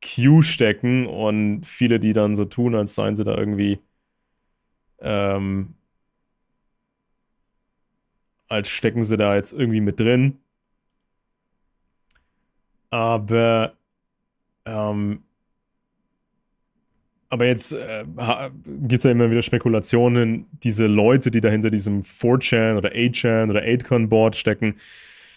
Q stecken und viele, die dann so tun, als seien sie da irgendwie ähm, als stecken sie da jetzt irgendwie mit drin. Aber ähm, aber jetzt äh, gibt es ja immer wieder Spekulationen, diese Leute, die da hinter diesem 4chan oder 8chan oder 8con-Board stecken,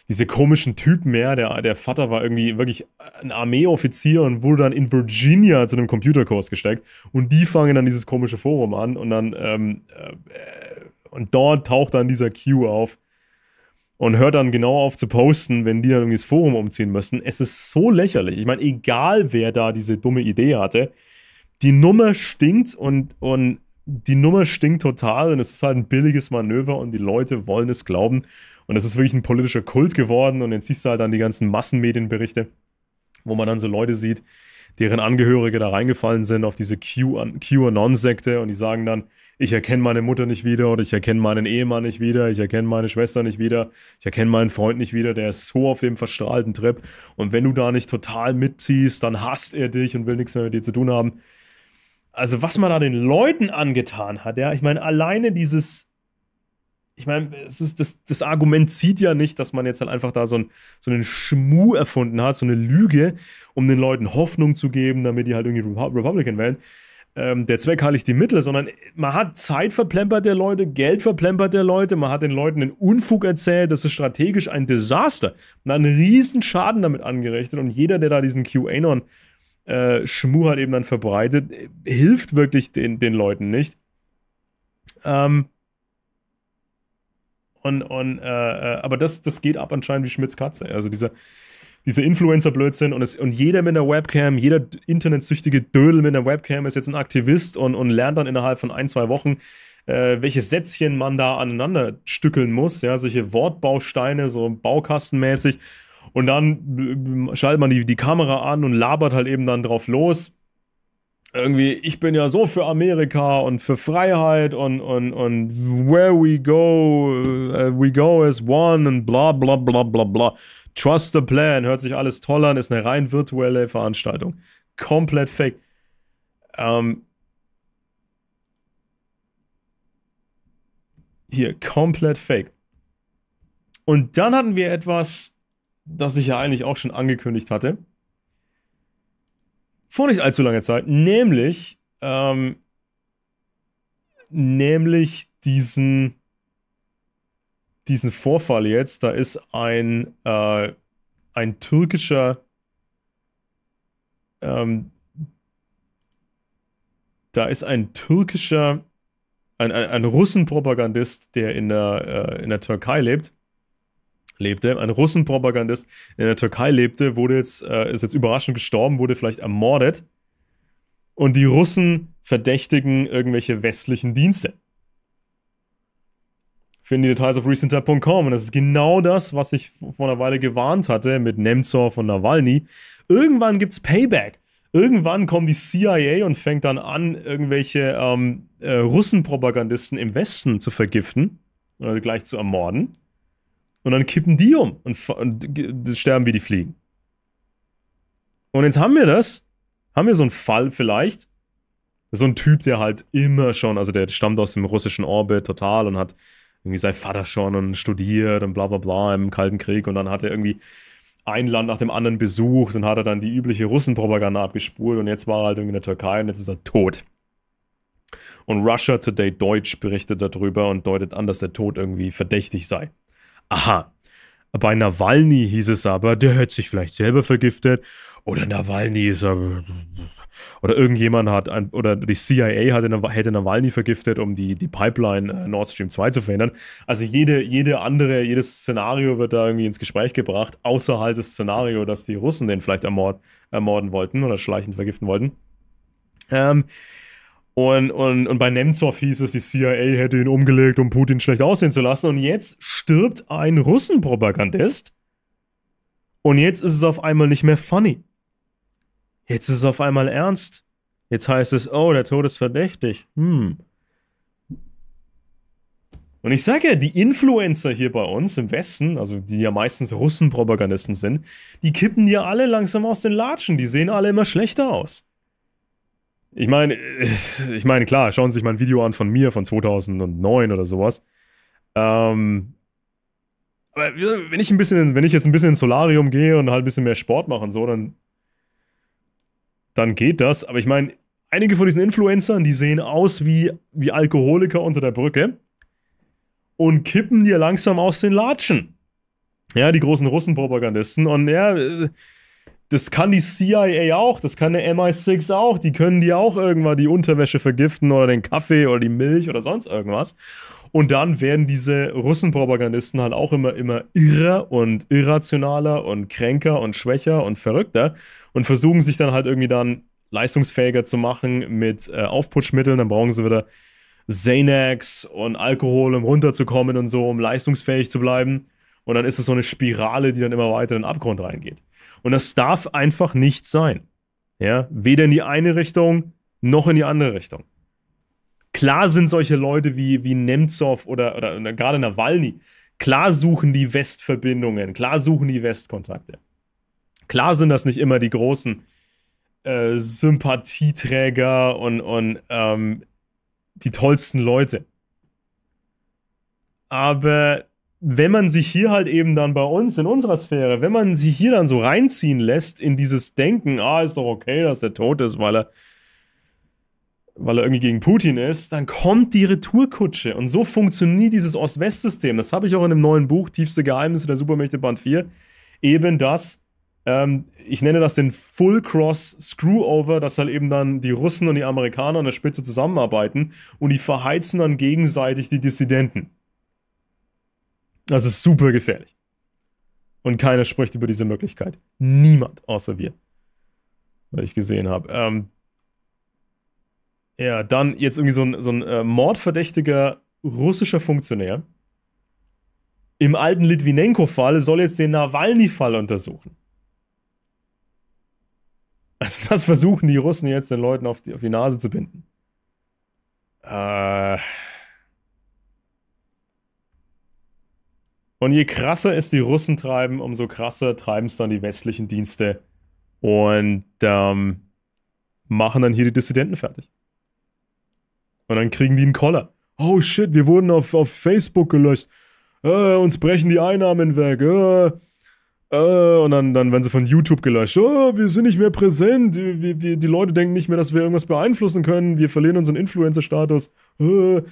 diese komischen Typen, ja, der, der Vater war irgendwie wirklich ein Armeeoffizier und wurde dann in Virginia zu einem Computerkurs gesteckt und die fangen dann dieses komische Forum an und dann ähm, äh, und dort taucht dann dieser Q auf, und hört dann genau auf zu posten, wenn die dann irgendwie das Forum umziehen müssen. Es ist so lächerlich. Ich meine, egal wer da diese dumme Idee hatte, die Nummer stinkt und, und die Nummer stinkt total und es ist halt ein billiges Manöver und die Leute wollen es glauben. Und es ist wirklich ein politischer Kult geworden und jetzt siehst du halt dann die ganzen Massenmedienberichte, wo man dann so Leute sieht, deren Angehörige da reingefallen sind auf diese QAnon-Sekte und die sagen dann, ich erkenne meine Mutter nicht wieder oder ich erkenne meinen Ehemann nicht wieder, ich erkenne meine Schwester nicht wieder, ich erkenne meinen Freund nicht wieder, der ist so auf dem verstrahlten Trip und wenn du da nicht total mitziehst, dann hasst er dich und will nichts mehr mit dir zu tun haben. Also was man da den Leuten angetan hat, ja, ich meine, alleine dieses ich meine, es ist das, das Argument zieht ja nicht, dass man jetzt halt einfach da so, ein, so einen Schmu erfunden hat, so eine Lüge, um den Leuten Hoffnung zu geben, damit die halt irgendwie Republican wählen. Ähm, der Zweck heiligt die Mittel, sondern man hat Zeit verplempert der Leute, Geld verplempert der Leute, man hat den Leuten einen Unfug erzählt, das ist strategisch ein Desaster. Man hat einen riesen Schaden damit angerechnet und jeder, der da diesen QAnon äh, Schmu hat eben dann verbreitet, hilft wirklich den, den Leuten nicht. Ähm, und, und äh, äh, aber das, das geht ab anscheinend wie Schmitz Katze. Also dieser, dieser Influencer-Blödsinn und, und jeder mit einer Webcam, jeder internetsüchtige Dödel mit einer Webcam ist jetzt ein Aktivist und, und lernt dann innerhalb von ein, zwei Wochen, äh, welche Sätzchen man da aneinander stückeln muss. Ja, solche Wortbausteine, so baukastenmäßig. Und dann schaltet man die, die Kamera an und labert halt eben dann drauf los irgendwie, ich bin ja so für Amerika und für Freiheit und, und, und where we go, uh, we go as one und bla bla bla bla bla. Trust the plan, hört sich alles toll an, ist eine rein virtuelle Veranstaltung. Komplett fake. Ähm, hier, komplett fake. Und dann hatten wir etwas, das ich ja eigentlich auch schon angekündigt hatte vor nicht allzu langer Zeit, nämlich, ähm, nämlich diesen, diesen Vorfall jetzt. Da ist ein, äh, ein türkischer, ähm, da ist ein türkischer, ein, ein, ein Russenpropagandist, der in der, äh, in der Türkei lebt lebte, ein Russenpropagandist, der in der Türkei lebte, wurde jetzt, äh, ist jetzt überraschend gestorben, wurde vielleicht ermordet. Und die Russen verdächtigen irgendwelche westlichen Dienste. Finden die Details auf recenter.com. Und das ist genau das, was ich vor einer Weile gewarnt hatte mit Nemtsov und Nawalny. Irgendwann gibt es Payback. Irgendwann kommt die CIA und fängt dann an, irgendwelche ähm, äh, Russenpropagandisten im Westen zu vergiften oder gleich zu ermorden. Und dann kippen die um und, und sterben wie die Fliegen. Und jetzt haben wir das. Haben wir so einen Fall vielleicht. So ein Typ, der halt immer schon, also der stammt aus dem russischen Orbit total und hat irgendwie sein Vater schon und studiert und bla bla bla im Kalten Krieg. Und dann hat er irgendwie ein Land nach dem anderen besucht und hat er dann die übliche Russenpropaganda abgespult. Und jetzt war er halt irgendwie in der Türkei und jetzt ist er tot. Und Russia Today Deutsch berichtet darüber und deutet an, dass der Tod irgendwie verdächtig sei. Aha. Bei Nawalny hieß es aber, der hätte sich vielleicht selber vergiftet. Oder Nawalny ist aber. Oder irgendjemand hat, ein, oder die CIA hatte, hätte Nawalny vergiftet, um die, die Pipeline äh, Nord Stream 2 zu verhindern. Also jede, jede andere, jedes Szenario wird da irgendwie ins Gespräch gebracht, außer halt das Szenario, dass die Russen den vielleicht ermord, ermorden wollten oder schleichend vergiften wollten. Ähm, und, und, und bei Nemtsov hieß es, die CIA hätte ihn umgelegt, um Putin schlecht aussehen zu lassen. Und jetzt stirbt ein Russenpropagandist. Und jetzt ist es auf einmal nicht mehr funny. Jetzt ist es auf einmal ernst. Jetzt heißt es, oh, der Tod ist verdächtig. Hm. Und ich sage ja, die Influencer hier bei uns im Westen, also die ja meistens Russenpropagandisten sind, die kippen ja alle langsam aus den Latschen. Die sehen alle immer schlechter aus. Ich meine, ich meine, klar, schauen Sie sich mal ein Video an von mir von 2009 oder sowas. Ähm, aber wenn ich ein bisschen, wenn ich jetzt ein bisschen ins Solarium gehe und halt ein bisschen mehr Sport mache und so, dann, dann geht das. Aber ich meine, einige von diesen Influencern, die sehen aus wie, wie Alkoholiker unter der Brücke und kippen dir langsam aus den Latschen. Ja, die großen Russen-Propagandisten. Und ja, äh, das kann die CIA auch, das kann der MI6 auch, die können die auch irgendwann die Unterwäsche vergiften oder den Kaffee oder die Milch oder sonst irgendwas. Und dann werden diese Russenpropagandisten halt auch immer, immer irrer und irrationaler und kränker und schwächer und verrückter und versuchen sich dann halt irgendwie dann leistungsfähiger zu machen mit äh, Aufputschmitteln. Dann brauchen sie wieder Xanax und Alkohol, um runterzukommen und so, um leistungsfähig zu bleiben. Und dann ist es so eine Spirale, die dann immer weiter in den Abgrund reingeht. Und das darf einfach nicht sein. Ja, weder in die eine Richtung noch in die andere Richtung. Klar sind solche Leute wie, wie Nemtsov oder, oder, gerade Nawalny, klar suchen die Westverbindungen, klar suchen die Westkontakte. Klar sind das nicht immer die großen äh, Sympathieträger und, und ähm, die tollsten Leute. Aber wenn man sich hier halt eben dann bei uns in unserer Sphäre, wenn man sich hier dann so reinziehen lässt in dieses Denken, ah, ist doch okay, dass der tot ist, weil er weil er irgendwie gegen Putin ist, dann kommt die Retourkutsche. Und so funktioniert dieses Ost-West-System. Das habe ich auch in dem neuen Buch, Tiefste Geheimnisse der Supermächte Band 4, eben das, ähm, ich nenne das den Full Cross Screwover, dass halt eben dann die Russen und die Amerikaner an der Spitze zusammenarbeiten und die verheizen dann gegenseitig die Dissidenten. Das ist super gefährlich. Und keiner spricht über diese Möglichkeit. Niemand, außer wir. Weil ich gesehen habe. Ähm ja, dann jetzt irgendwie so ein, so ein äh, mordverdächtiger russischer Funktionär. Im alten litwinenko fall soll jetzt den Nawalny-Fall untersuchen. Also das versuchen die Russen jetzt den Leuten auf die, auf die Nase zu binden. Äh... Und je krasser es die Russen treiben, umso krasser treiben es dann die westlichen Dienste und ähm, machen dann hier die Dissidenten fertig. Und dann kriegen die einen Koller. Oh shit, wir wurden auf, auf Facebook gelöscht. Äh, uns brechen die Einnahmen weg. Äh, äh, und dann, dann werden sie von YouTube gelöscht. Oh, wir sind nicht mehr präsent. Wir, wir, die Leute denken nicht mehr, dass wir irgendwas beeinflussen können. Wir verlieren unseren Influencer-Status. Äh,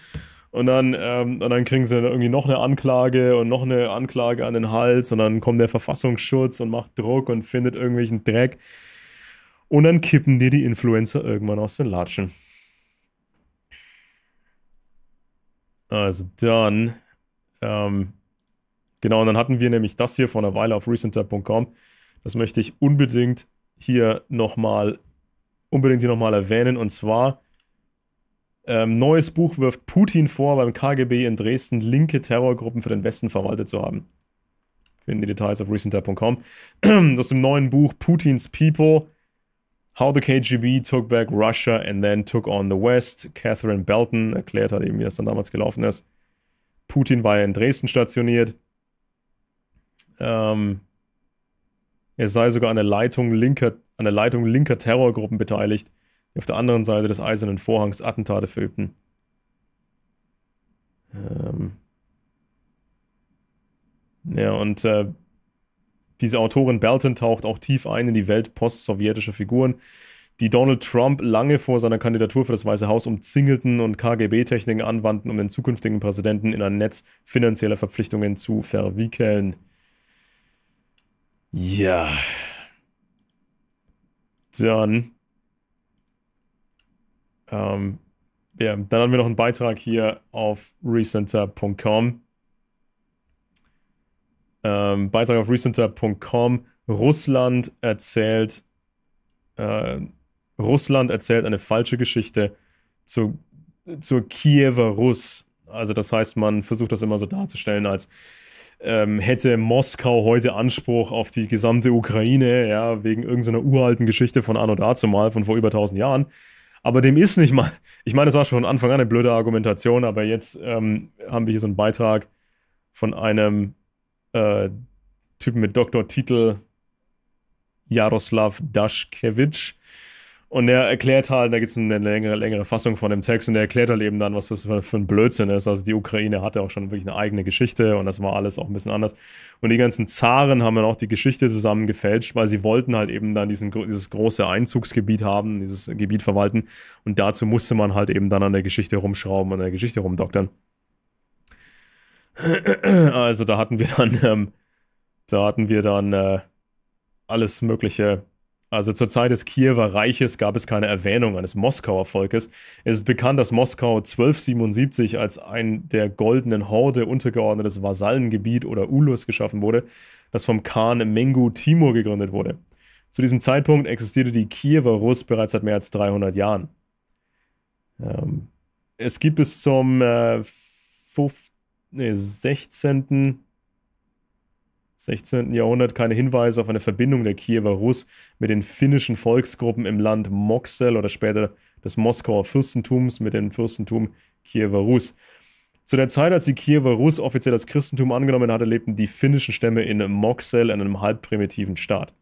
und dann, ähm, und dann kriegen sie irgendwie noch eine Anklage und noch eine Anklage an den Hals und dann kommt der Verfassungsschutz und macht Druck und findet irgendwelchen Dreck. Und dann kippen dir die Influencer irgendwann aus den Latschen. Also dann, ähm, genau, und dann hatten wir nämlich das hier vor einer Weile auf recenter.com. Das möchte ich unbedingt hier nochmal, unbedingt hier nochmal erwähnen. Und zwar ähm, neues Buch wirft Putin vor, beim KGB in Dresden linke Terrorgruppen für den Westen verwaltet zu haben. Finden die Details auf recenter.com. Das ist im neuen Buch Putins People, How the KGB Took Back Russia and Then Took on the West. Catherine Belton erklärt hat eben, wie das dann damals gelaufen ist. Putin war ja in Dresden stationiert. Ähm, er sei sogar an der Leitung linker, an der Leitung linker Terrorgruppen beteiligt die auf der anderen Seite des Eisernen Vorhangs Attentate verübten. Ähm ja, und äh, diese Autorin Belton taucht auch tief ein in die Welt post-sowjetischer Figuren, die Donald Trump lange vor seiner Kandidatur für das Weiße Haus umzingelten und KGB-Techniken anwandten, um den zukünftigen Präsidenten in ein Netz finanzieller Verpflichtungen zu verwickeln. Ja. Dann ähm, ja, dann haben wir noch einen Beitrag hier auf recenter.com. Ähm, Beitrag auf recenter.com. Russland erzählt, äh, Russland erzählt eine falsche Geschichte zu, zur Kiewer Russ. Also das heißt, man versucht das immer so darzustellen, als ähm, hätte Moskau heute Anspruch auf die gesamte Ukraine, ja, wegen irgendeiner uralten Geschichte von Anno dazumal, von vor über 1000 Jahren. Aber dem ist nicht mal. Ich meine, das war schon von Anfang an eine blöde Argumentation, aber jetzt ähm, haben wir hier so einen Beitrag von einem äh, Typen mit Doktortitel Jaroslav Daschkewitsch. Und er erklärt halt, da gibt es eine längere, längere Fassung von dem Text und er erklärt halt eben dann, was das für ein Blödsinn ist. Also die Ukraine hatte auch schon wirklich eine eigene Geschichte und das war alles auch ein bisschen anders. Und die ganzen Zaren haben dann auch die Geschichte zusammen gefälscht, weil sie wollten halt eben dann diesen, dieses große Einzugsgebiet haben, dieses Gebiet verwalten. Und dazu musste man halt eben dann an der Geschichte rumschrauben und an der Geschichte rumdoktern. Also da hatten wir dann, ähm, da hatten wir dann äh, alles Mögliche also zur Zeit des Kiewer Reiches gab es keine Erwähnung eines Moskauer Volkes. Es ist bekannt, dass Moskau 1277 als ein der Goldenen Horde untergeordnetes Vasallengebiet oder Ulus geschaffen wurde, das vom Khan Mengu Timur gegründet wurde. Zu diesem Zeitpunkt existierte die Kiewer Rus bereits seit mehr als 300 Jahren. Ähm, es gibt bis zum äh, 15, nee, 16. 16. Jahrhundert keine Hinweise auf eine Verbindung der Kiewer Rus mit den finnischen Volksgruppen im Land Moxel oder später des Moskauer Fürstentums mit dem Fürstentum Kiewer Rus. Zu der Zeit, als die Kiewer Rus offiziell das Christentum angenommen hatte, lebten die finnischen Stämme in Moxel, in einem halbprimitiven Staat.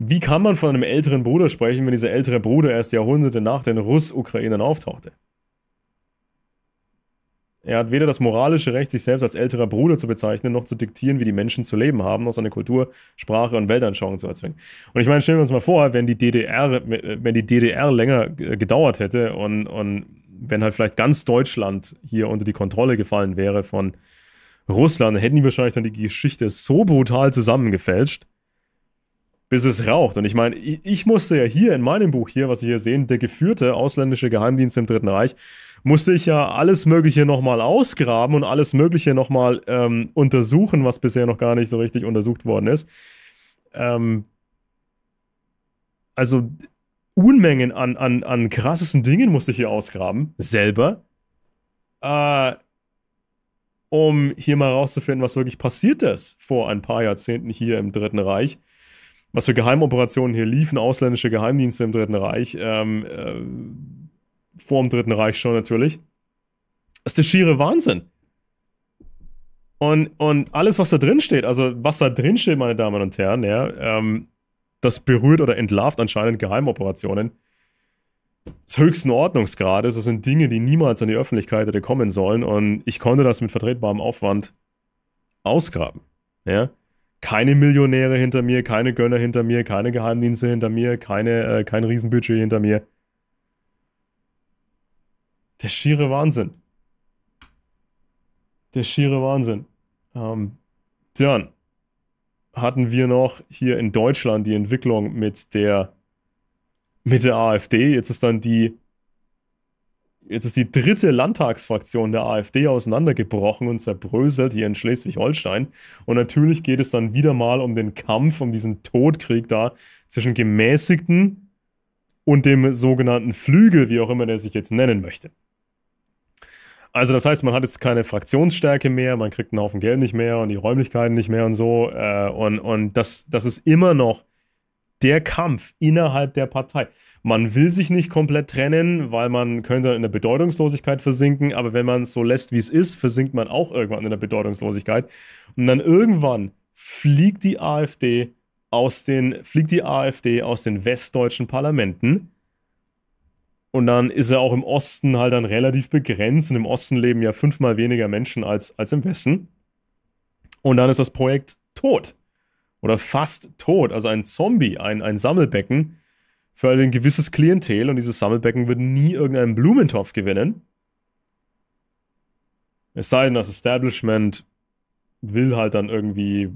Wie kann man von einem älteren Bruder sprechen, wenn dieser ältere Bruder erst Jahrhunderte nach den Russ-Ukrainern auftauchte? Er hat weder das moralische Recht, sich selbst als älterer Bruder zu bezeichnen, noch zu diktieren, wie die Menschen zu leben haben, noch seine Kultur, Sprache und Weltanschauung zu erzwingen. Und ich meine, stellen wir uns mal vor, wenn die DDR, wenn die DDR länger äh, gedauert hätte und, und wenn halt vielleicht ganz Deutschland hier unter die Kontrolle gefallen wäre von Russland, hätten die wahrscheinlich dann die Geschichte so brutal zusammengefälscht, bis es raucht. Und ich meine, ich, ich, musste ja hier in meinem Buch hier, was Sie hier sehen, der geführte ausländische Geheimdienst im Dritten Reich, musste ich ja alles Mögliche nochmal ausgraben und alles Mögliche nochmal ähm, untersuchen, was bisher noch gar nicht so richtig untersucht worden ist. Ähm, also Unmengen an, an, an krassesten Dingen musste ich hier ausgraben, selber, äh, um hier mal rauszufinden, was wirklich passiert ist vor ein paar Jahrzehnten hier im Dritten Reich was für Geheimoperationen hier liefen, ausländische Geheimdienste im Dritten Reich, ähm, äh, vor dem Dritten Reich schon natürlich, das ist der schiere Wahnsinn. Und, und alles, was da drin steht, also was da drin steht, meine Damen und Herren, ja, ähm, das berührt oder entlarvt anscheinend Geheimoperationen des höchsten Ordnungsgrades. Das sind Dinge, die niemals an die Öffentlichkeit hätte kommen sollen. Und ich konnte das mit vertretbarem Aufwand ausgraben. Ja? keine Millionäre hinter mir, keine Gönner hinter mir, keine Geheimdienste hinter mir, keine, äh, kein Riesenbudget hinter mir. Der schiere Wahnsinn. Der schiere Wahnsinn. Ähm, dann hatten wir noch hier in Deutschland die Entwicklung mit der, mit der AfD. Jetzt ist dann die Jetzt ist die dritte Landtagsfraktion der AfD auseinandergebrochen und zerbröselt hier in Schleswig-Holstein. Und natürlich geht es dann wieder mal um den Kampf, um diesen Todkrieg da zwischen Gemäßigten und dem sogenannten Flügel, wie auch immer der sich jetzt nennen möchte. Also das heißt, man hat jetzt keine Fraktionsstärke mehr, man kriegt einen Haufen Geld nicht mehr und die Räumlichkeiten nicht mehr und so. Äh, und und das, das ist immer noch der Kampf innerhalb der Partei. Man will sich nicht komplett trennen, weil man könnte in der Bedeutungslosigkeit versinken, aber wenn man es so lässt, wie es ist, versinkt man auch irgendwann in der Bedeutungslosigkeit. Und dann irgendwann fliegt die AfD aus den, fliegt die AfD aus den westdeutschen Parlamenten. Und dann ist er auch im Osten halt dann relativ begrenzt. Und im Osten leben ja fünfmal weniger Menschen als, als im Westen. Und dann ist das Projekt tot oder fast tot, also ein Zombie, ein, ein Sammelbecken für ein gewisses Klientel und dieses Sammelbecken wird nie irgendeinen Blumentopf gewinnen. Es sei denn, das Establishment will halt dann irgendwie,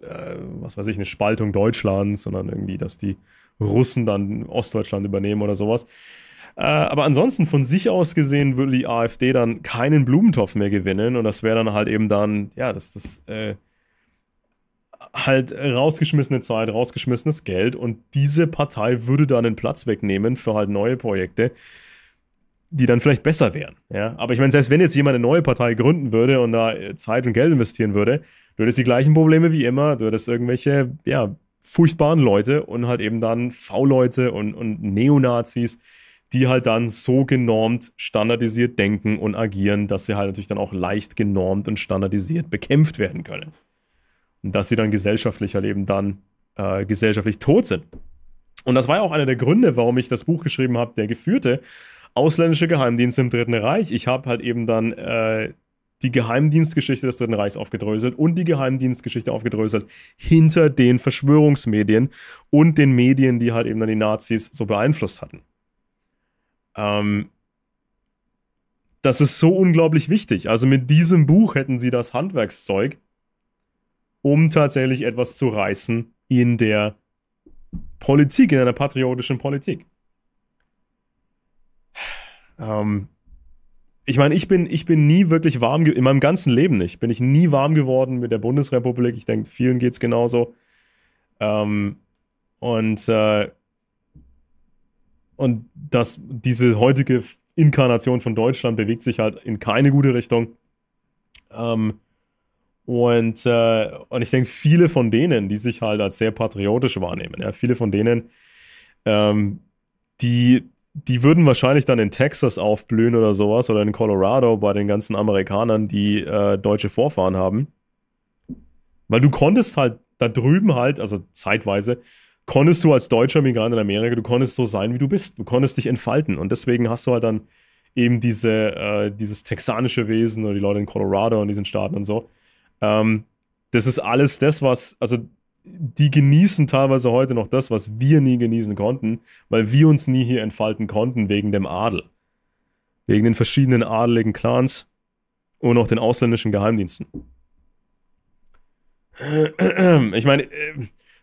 äh, was weiß ich, eine Spaltung Deutschlands und dann irgendwie, dass die Russen dann Ostdeutschland übernehmen oder sowas. Äh, aber ansonsten von sich aus gesehen würde die AfD dann keinen Blumentopf mehr gewinnen und das wäre dann halt eben dann, ja, das, das, äh, halt rausgeschmissene Zeit, rausgeschmissenes Geld und diese Partei würde dann den Platz wegnehmen für halt neue Projekte, die dann vielleicht besser wären. Ja? Aber ich meine, selbst wenn jetzt jemand eine neue Partei gründen würde und da äh, Zeit und Geld investieren würde, du hättest die gleichen Probleme wie immer, du hättest irgendwelche, ja, furchtbaren Leute und halt eben dann V-Leute und, und Neonazis, die halt dann so genormt, standardisiert denken und agieren, dass sie halt natürlich dann auch leicht genormt und standardisiert bekämpft werden können dass sie dann gesellschaftlich halt eben dann äh, gesellschaftlich tot sind. Und das war ja auch einer der Gründe, warum ich das Buch geschrieben habe, der geführte ausländische Geheimdienste im Dritten Reich. Ich habe halt eben dann äh, die Geheimdienstgeschichte des Dritten Reichs aufgedröselt und die Geheimdienstgeschichte aufgedröselt hinter den Verschwörungsmedien und den Medien, die halt eben dann die Nazis so beeinflusst hatten. Ähm, das ist so unglaublich wichtig. Also mit diesem Buch hätten sie das Handwerkszeug, um tatsächlich etwas zu reißen in der Politik, in einer patriotischen Politik. Ähm, ich meine, ich bin, ich bin nie wirklich warm, in meinem ganzen Leben nicht, bin ich nie warm geworden mit der Bundesrepublik. Ich denke, vielen geht es genauso. Ähm, und, äh, und dass diese heutige Inkarnation von Deutschland bewegt sich halt in keine gute Richtung. Ähm, und, äh, und ich denke, viele von denen, die sich halt als sehr patriotisch wahrnehmen, ja, viele von denen, ähm, die, die würden wahrscheinlich dann in Texas aufblühen oder sowas oder in Colorado bei den ganzen Amerikanern, die äh, deutsche Vorfahren haben. Weil du konntest halt da drüben halt, also zeitweise, konntest du als deutscher Migrant in Amerika, du konntest so sein, wie du bist. Du konntest dich entfalten. Und deswegen hast du halt dann eben diese, äh, dieses texanische Wesen oder die Leute in Colorado und diesen Staaten und so. Ähm, das ist alles das, was, also die genießen teilweise heute noch das, was wir nie genießen konnten, weil wir uns nie hier entfalten konnten wegen dem Adel. Wegen den verschiedenen adeligen Clans und auch den ausländischen Geheimdiensten. Ich meine, äh,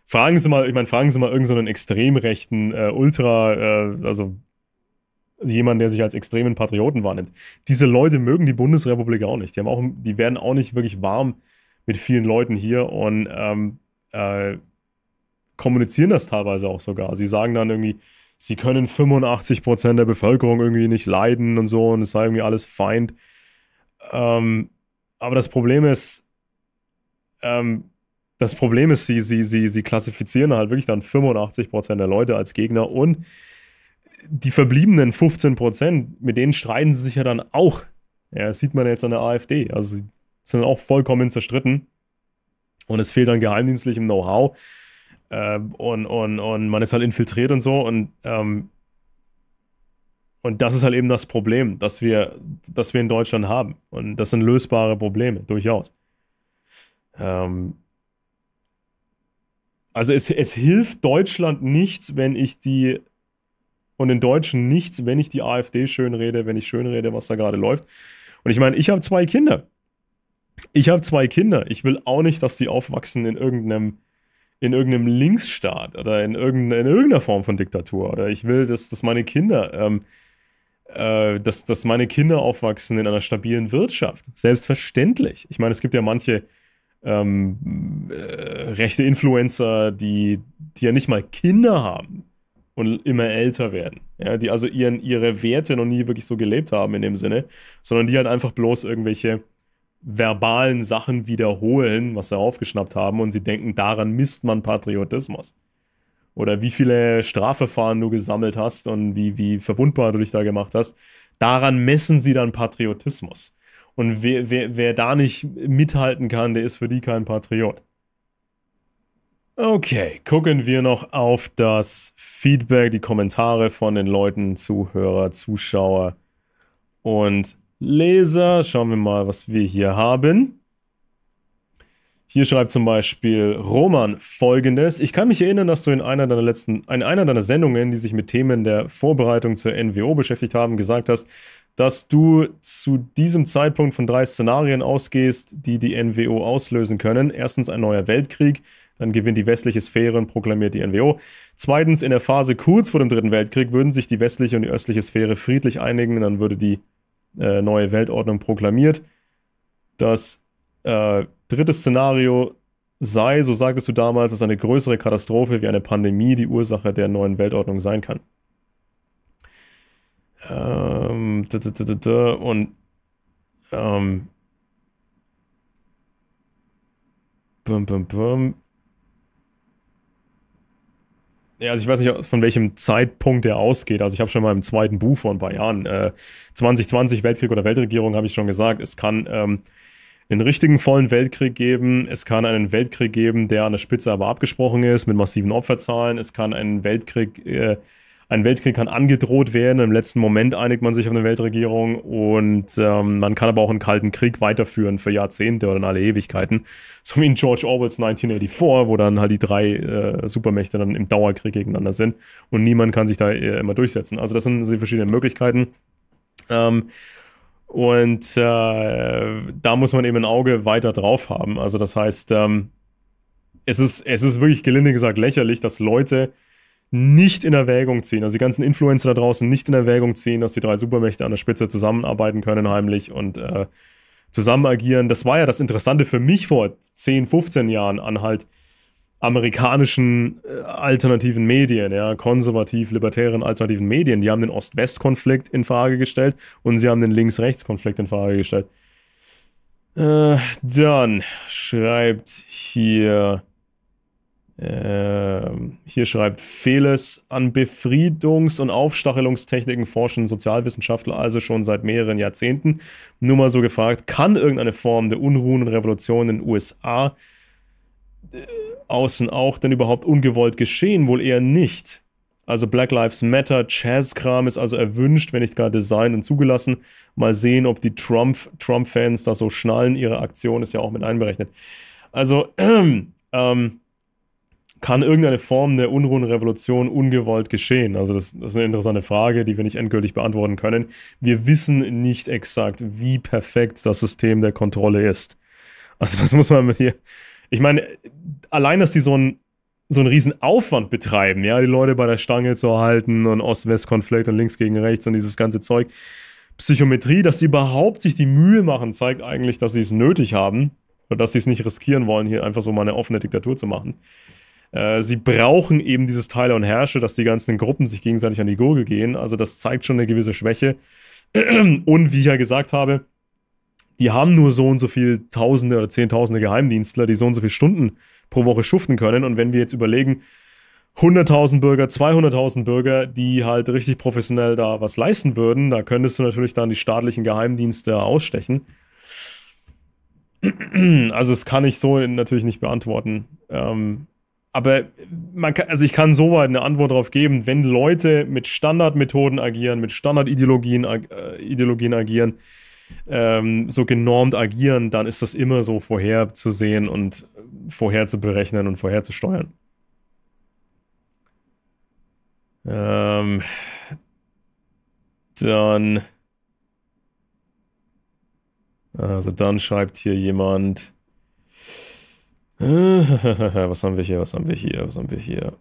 fragen Sie mal, ich meine, fragen Sie mal irgendeinen so extrem rechten äh, Ultra, äh, also also jemand, der sich als extremen Patrioten wahrnimmt. Diese Leute mögen die Bundesrepublik auch nicht. Die, haben auch, die werden auch nicht wirklich warm mit vielen Leuten hier und ähm, äh, kommunizieren das teilweise auch sogar. Sie sagen dann irgendwie, sie können 85 Prozent der Bevölkerung irgendwie nicht leiden und so und es sei irgendwie alles Feind. Ähm, aber das Problem ist, ähm, das Problem ist, sie, sie, sie, sie klassifizieren halt wirklich dann 85 Prozent der Leute als Gegner und die verbliebenen 15 Prozent, mit denen streiten sie sich ja dann auch. Ja, das sieht man jetzt an der AfD. Also sie sind auch vollkommen zerstritten. Und es fehlt an geheimdienstlichem Know-how. Äh, und, und, und man ist halt infiltriert und so. Und, ähm, und das ist halt eben das Problem, das wir, das wir in Deutschland haben. Und das sind lösbare Probleme, durchaus. Ähm, also es, es hilft Deutschland nichts, wenn ich die und den Deutschen nichts, wenn ich die AfD schönrede, wenn ich schönrede, was da gerade läuft. Und ich meine, ich habe zwei Kinder. Ich habe zwei Kinder. Ich will auch nicht, dass die aufwachsen in irgendeinem, in irgendeinem Linksstaat oder in, irgendeiner, in irgendeiner Form von Diktatur. Oder ich will, dass, dass meine Kinder, ähm, äh, dass, dass meine Kinder aufwachsen in einer stabilen Wirtschaft. Selbstverständlich. Ich meine, es gibt ja manche ähm, äh, rechte Influencer, die, die ja nicht mal Kinder haben, und immer älter werden. Ja, die also ihren, ihre Werte noch nie wirklich so gelebt haben in dem Sinne, sondern die halt einfach bloß irgendwelche verbalen Sachen wiederholen, was sie aufgeschnappt haben und sie denken, daran misst man Patriotismus. Oder wie viele Strafverfahren du gesammelt hast und wie, wie verwundbar du dich da gemacht hast, daran messen sie dann Patriotismus. Und wer, wer, wer da nicht mithalten kann, der ist für die kein Patriot. Okay, gucken wir noch auf das Feedback, die Kommentare von den Leuten, Zuhörer, Zuschauer und Leser. Schauen wir mal, was wir hier haben. Hier schreibt zum Beispiel Roman folgendes. Ich kann mich erinnern, dass du in einer deiner letzten, in einer deiner Sendungen, die sich mit Themen der Vorbereitung zur NWO beschäftigt haben, gesagt hast, dass du zu diesem Zeitpunkt von drei Szenarien ausgehst, die die NWO auslösen können. Erstens ein neuer Weltkrieg, dann gewinnt die westliche Sphäre und proklamiert die NWO. Zweitens, in der Phase kurz vor dem Dritten Weltkrieg würden sich die westliche und die östliche Sphäre friedlich einigen. Dann würde die äh, neue Weltordnung proklamiert. Das äh, dritte Szenario sei, so sagtest du damals, dass eine größere Katastrophe wie eine Pandemie die Ursache der neuen Weltordnung sein kann. Ähm, und ähm, bum, bum, bum. Ja, also ich weiß nicht, von welchem Zeitpunkt der ausgeht. Also ich habe schon mal im zweiten Buch vor ein paar Jahren, äh, 2020 Weltkrieg oder Weltregierung, habe ich schon gesagt, es kann ähm, einen richtigen vollen Weltkrieg geben, es kann einen Weltkrieg geben, der an der Spitze aber abgesprochen ist, mit massiven Opferzahlen, es kann einen Weltkrieg äh, ein Weltkrieg kann angedroht werden. Im letzten Moment einigt man sich auf eine Weltregierung und ähm, man kann aber auch einen Kalten Krieg weiterführen für Jahrzehnte oder in alle Ewigkeiten. So wie in George Orwells 1984, wo dann halt die drei äh, Supermächte dann im Dauerkrieg gegeneinander sind und niemand kann sich da äh, immer durchsetzen. Also das sind die verschiedenen Möglichkeiten. Ähm, und äh, da muss man eben ein Auge weiter drauf haben. Also das heißt, ähm, es, ist, es ist wirklich gelinde gesagt lächerlich, dass Leute nicht in Erwägung ziehen, also die ganzen Influencer da draußen nicht in Erwägung ziehen, dass die drei Supermächte an der Spitze zusammenarbeiten können heimlich und äh, zusammen agieren. Das war ja das Interessante für mich vor 10, 15 Jahren an halt amerikanischen äh, alternativen Medien, ja, konservativ-libertären alternativen Medien. Die haben den Ost-West-Konflikt in Frage gestellt und sie haben den Links-Rechts-Konflikt in Frage gestellt. Äh, dann schreibt hier ähm, hier schreibt Feles an Befriedungs- und Aufstachelungstechniken forschen Sozialwissenschaftler also schon seit mehreren Jahrzehnten. Nur mal so gefragt, kann irgendeine Form der Unruhen und Revolution in den USA äh, außen auch denn überhaupt ungewollt geschehen? Wohl eher nicht. Also Black Lives Matter, Jazz-Kram ist also erwünscht, wenn nicht gar designt und zugelassen. Mal sehen, ob die Trump-Fans Trump da so schnallen. Ihre Aktion ist ja auch mit einberechnet. Also, ähm, ähm, kann irgendeine Form der Unruhenrevolution ungewollt geschehen? Also das, das, ist eine interessante Frage, die wir nicht endgültig beantworten können. Wir wissen nicht exakt, wie perfekt das System der Kontrolle ist. Also das muss man mit hier... Ich meine, allein, dass die so einen so einen riesen Aufwand betreiben, ja, die Leute bei der Stange zu halten und Ost-West-Konflikt und links gegen rechts und dieses ganze Zeug. Psychometrie, dass die überhaupt sich die Mühe machen, zeigt eigentlich, dass sie es nötig haben oder dass sie es nicht riskieren wollen, hier einfach so mal eine offene Diktatur zu machen. Äh, sie brauchen eben dieses Teile und Herrsche, dass die ganzen Gruppen sich gegenseitig an die Gurgel gehen. Also das zeigt schon eine gewisse Schwäche. Und wie ich ja gesagt habe, die haben nur so und so viele Tausende oder Zehntausende Geheimdienstler, die so und so viele Stunden pro Woche schuften können. Und wenn wir jetzt überlegen, 100.000 Bürger, 200.000 Bürger, die halt richtig professionell da was leisten würden, da könntest du natürlich dann die staatlichen Geheimdienste ausstechen. Also das kann ich so natürlich nicht beantworten. Ähm, aber man kann, also ich kann soweit eine Antwort darauf geben, wenn Leute mit Standardmethoden agieren, mit Standardideologien ag äh, Ideologien agieren, ähm, so genormt agieren, dann ist das immer so vorherzusehen und vorherzuberechnen und vorherzusteuern. Ähm, dann. Also dann schreibt hier jemand. was haben wir hier? Was haben wir hier? Was haben wir hier?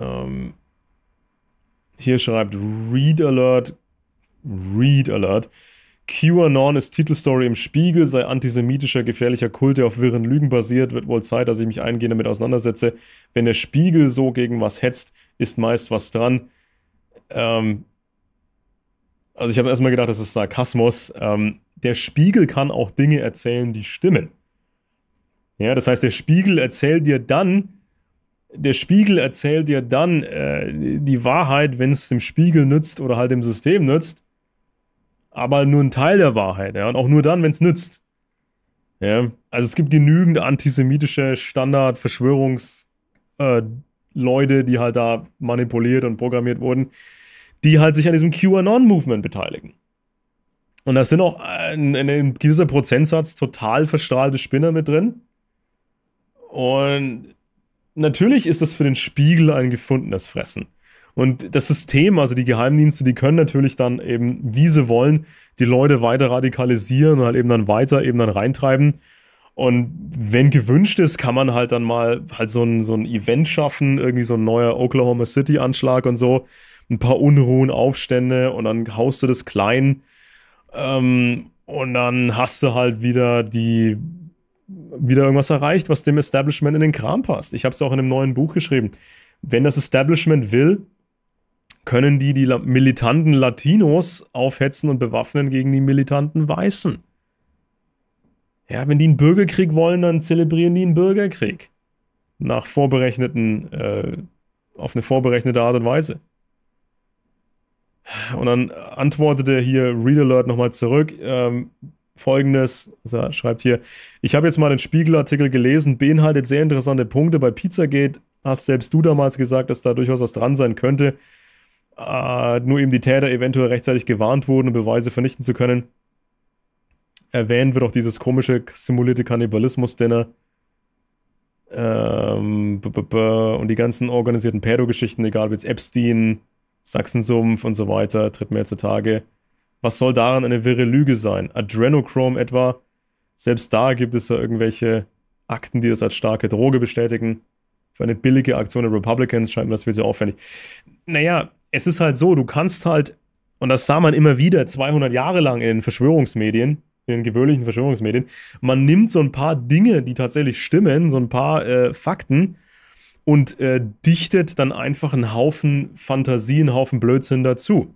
Ähm, hier schreibt Read Alert. Read Alert. QAnon ist Titelstory im Spiegel, sei antisemitischer, gefährlicher Kult, der auf wirren Lügen basiert. Wird wohl Zeit, dass ich mich eingehend damit auseinandersetze. Wenn der Spiegel so gegen was hetzt, ist meist was dran. Ähm, also ich habe erstmal gedacht, das ist Sarkasmus. Ähm, der Spiegel kann auch Dinge erzählen, die stimmen. Ja, das heißt, der Spiegel erzählt dir dann, der Spiegel erzählt dir dann äh, die Wahrheit, wenn es dem Spiegel nützt oder halt dem System nützt. Aber nur ein Teil der Wahrheit, ja. Und auch nur dann, wenn es nützt. Ja. Also es gibt genügend antisemitische Standard-Verschwörungsleute, äh, die halt da manipuliert und programmiert wurden, die halt sich an diesem QAnon-Movement beteiligen. Und da sind auch ein, ein gewisser Prozentsatz total verstrahlte Spinner mit drin und natürlich ist das für den Spiegel ein gefundenes Fressen. Und das System, also die Geheimdienste, die können natürlich dann eben, wie sie wollen, die Leute weiter radikalisieren und halt eben dann weiter eben dann reintreiben. Und wenn gewünscht ist, kann man halt dann mal halt so ein, so ein Event schaffen, irgendwie so ein neuer Oklahoma City-Anschlag und so, ein paar Unruhen, Aufstände und dann haust du das klein. Ähm, und dann hast du halt wieder die wieder irgendwas erreicht, was dem Establishment in den Kram passt. Ich habe es auch in einem neuen Buch geschrieben. Wenn das Establishment will, können die die militanten Latinos aufhetzen und bewaffnen gegen die militanten Weißen. Ja, wenn die einen Bürgerkrieg wollen, dann zelebrieren die einen Bürgerkrieg. Nach vorberechneten, äh, auf eine vorberechnete Art und Weise. Und dann antwortete hier Read Alert nochmal zurück. Ähm, folgendes. Also er schreibt hier, ich habe jetzt mal den Spiegelartikel gelesen, beinhaltet sehr interessante Punkte. Bei Pizzagate hast selbst du damals gesagt, dass da durchaus was dran sein könnte. Äh, nur eben die Täter eventuell rechtzeitig gewarnt wurden, um Beweise vernichten zu können. Erwähnt wird auch dieses komische simulierte Kannibalismus-Dinner. Ähm, und die ganzen organisierten Pädogeschichten, egal ob jetzt Epstein, Sachsensumpf und so weiter, tritt mehr zutage. Tage was soll daran eine wirre Lüge sein? Adrenochrome etwa? Selbst da gibt es ja irgendwelche Akten, die das als starke Droge bestätigen. Für eine billige Aktion der Republicans scheint mir das viel sehr aufwendig. Naja, es ist halt so, du kannst halt, und das sah man immer wieder 200 Jahre lang in Verschwörungsmedien, in den gewöhnlichen Verschwörungsmedien, man nimmt so ein paar Dinge, die tatsächlich stimmen, so ein paar äh, Fakten und äh, dichtet dann einfach einen Haufen Fantasien, einen Haufen Blödsinn dazu.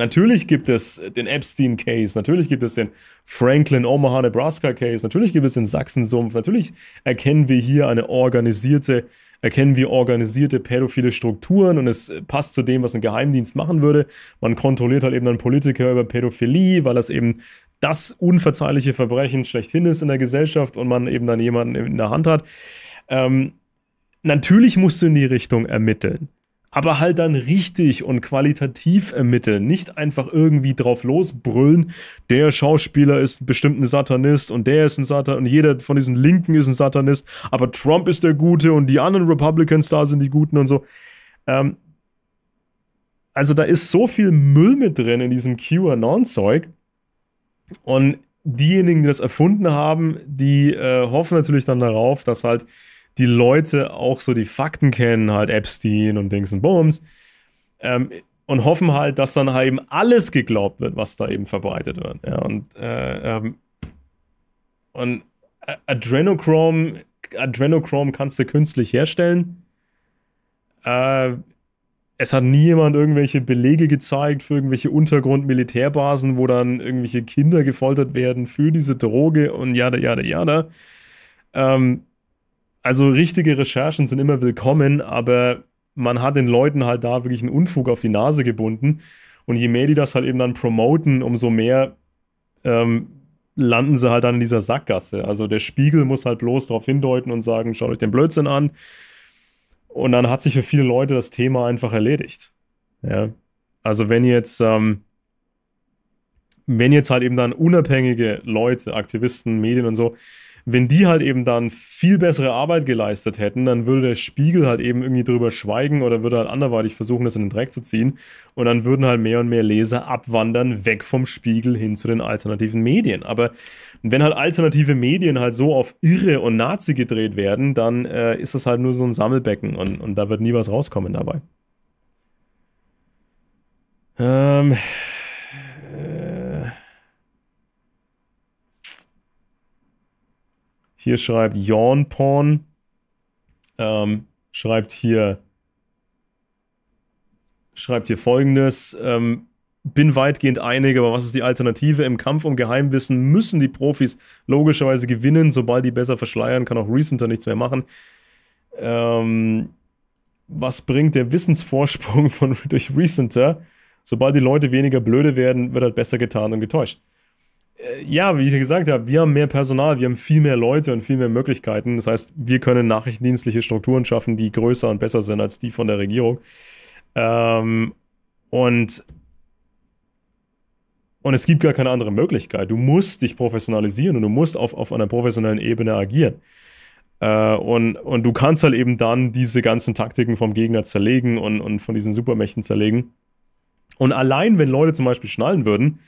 Natürlich gibt es den Epstein-Case, natürlich gibt es den Franklin Omaha Nebraska-Case, natürlich gibt es den Sachsensumpf, natürlich erkennen wir hier eine organisierte, erkennen wir organisierte pädophile Strukturen und es passt zu dem, was ein Geheimdienst machen würde. Man kontrolliert halt eben dann Politiker über Pädophilie, weil das eben das unverzeihliche Verbrechen schlechthin ist in der Gesellschaft und man eben dann jemanden in der Hand hat. Ähm, natürlich musst du in die Richtung ermitteln aber halt dann richtig und qualitativ ermitteln. Nicht einfach irgendwie drauf losbrüllen, der Schauspieler ist bestimmt ein Satanist und der ist ein Satanist und jeder von diesen Linken ist ein Satanist, aber Trump ist der Gute und die anderen Republicans da sind die Guten und so. Ähm, also da ist so viel Müll mit drin in diesem QAnon-Zeug und diejenigen, die das erfunden haben, die äh, hoffen natürlich dann darauf, dass halt die Leute auch so die Fakten kennen, halt Epstein und Dings und Bums. Ähm, und hoffen halt, dass dann halt eben alles geglaubt wird, was da eben verbreitet wird. Ja, und äh, ähm, und Adrenochrome, Adrenochrome kannst du künstlich herstellen. Äh, es hat nie jemand irgendwelche Belege gezeigt für irgendwelche Untergrund-Militärbasen, wo dann irgendwelche Kinder gefoltert werden für diese Droge und ja, ja, jada, ja. Ähm, also richtige Recherchen sind immer willkommen, aber man hat den Leuten halt da wirklich einen Unfug auf die Nase gebunden. Und je mehr die das halt eben dann promoten, umso mehr ähm, landen sie halt dann in dieser Sackgasse. Also der Spiegel muss halt bloß darauf hindeuten und sagen, schaut euch den Blödsinn an. Und dann hat sich für viele Leute das Thema einfach erledigt. Ja. Also wenn jetzt, ähm, wenn jetzt halt eben dann unabhängige Leute, Aktivisten, Medien und so, wenn die halt eben dann viel bessere Arbeit geleistet hätten, dann würde der Spiegel halt eben irgendwie drüber schweigen oder würde halt anderweitig versuchen, das in den Dreck zu ziehen. Und dann würden halt mehr und mehr Leser abwandern, weg vom Spiegel hin zu den alternativen Medien. Aber wenn halt alternative Medien halt so auf Irre und Nazi gedreht werden, dann äh, ist das halt nur so ein Sammelbecken und, und da wird nie was rauskommen dabei. Ähm. Hier schreibt Yawn Porn. Ähm, schreibt hier schreibt hier folgendes. Ähm, bin weitgehend einig, aber was ist die Alternative? Im Kampf um Geheimwissen müssen die Profis logischerweise gewinnen. Sobald die besser verschleiern, kann auch Recenter nichts mehr machen. Ähm, was bringt der Wissensvorsprung von, durch Recenter? Sobald die Leute weniger blöde werden, wird halt besser getan und getäuscht. Äh, ja, wie ich gesagt habe, wir haben mehr Personal, wir haben viel mehr Leute und viel mehr Möglichkeiten. Das heißt, wir können nachrichtendienstliche Strukturen schaffen, die größer und besser sind als die von der Regierung. Ähm, und, und es gibt gar keine andere Möglichkeit. Du musst dich professionalisieren und du musst auf, auf einer professionellen Ebene agieren. Äh, und, und du kannst halt eben dann diese ganzen Taktiken vom Gegner zerlegen und, und von diesen Supermächten zerlegen. Und allein, wenn Leute zum Beispiel schnallen würden,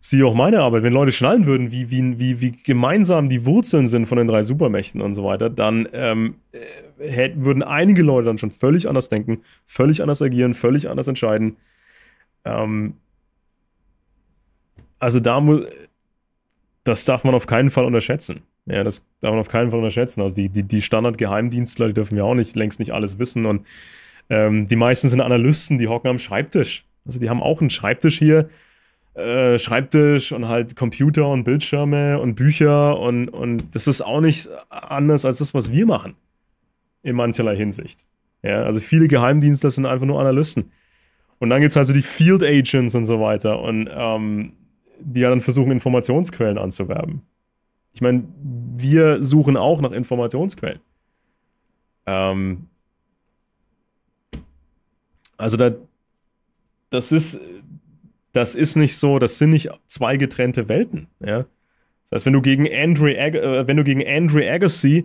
siehe auch meine Arbeit, wenn Leute schnallen würden, wie, wie, wie, wie gemeinsam die Wurzeln sind von den drei Supermächten und so weiter, dann ähm, äh, hätten, würden einige Leute dann schon völlig anders denken, völlig anders agieren, völlig anders entscheiden. Ähm, also da muss, das darf man auf keinen Fall unterschätzen. Ja, das darf man auf keinen Fall unterschätzen. Also die, die, die standard die dürfen ja auch nicht längst nicht alles wissen. Und ähm, die meisten sind Analysten, die hocken am Schreibtisch. Also die haben auch einen Schreibtisch hier, äh, Schreibtisch und halt Computer und Bildschirme und Bücher und, und das ist auch nicht anders als das, was wir machen. In mancherlei Hinsicht. Ja, also viele Geheimdienste sind einfach nur Analysten. Und dann gibt es halt so die Field Agents und so weiter und ähm, die ja dann versuchen, Informationsquellen anzuwerben. Ich meine, wir suchen auch nach Informationsquellen. Ähm, also da, das ist, das ist nicht so, das sind nicht zwei getrennte Welten. Ja? Das heißt, wenn du gegen Andre, äh, wenn du gegen Andre Agassi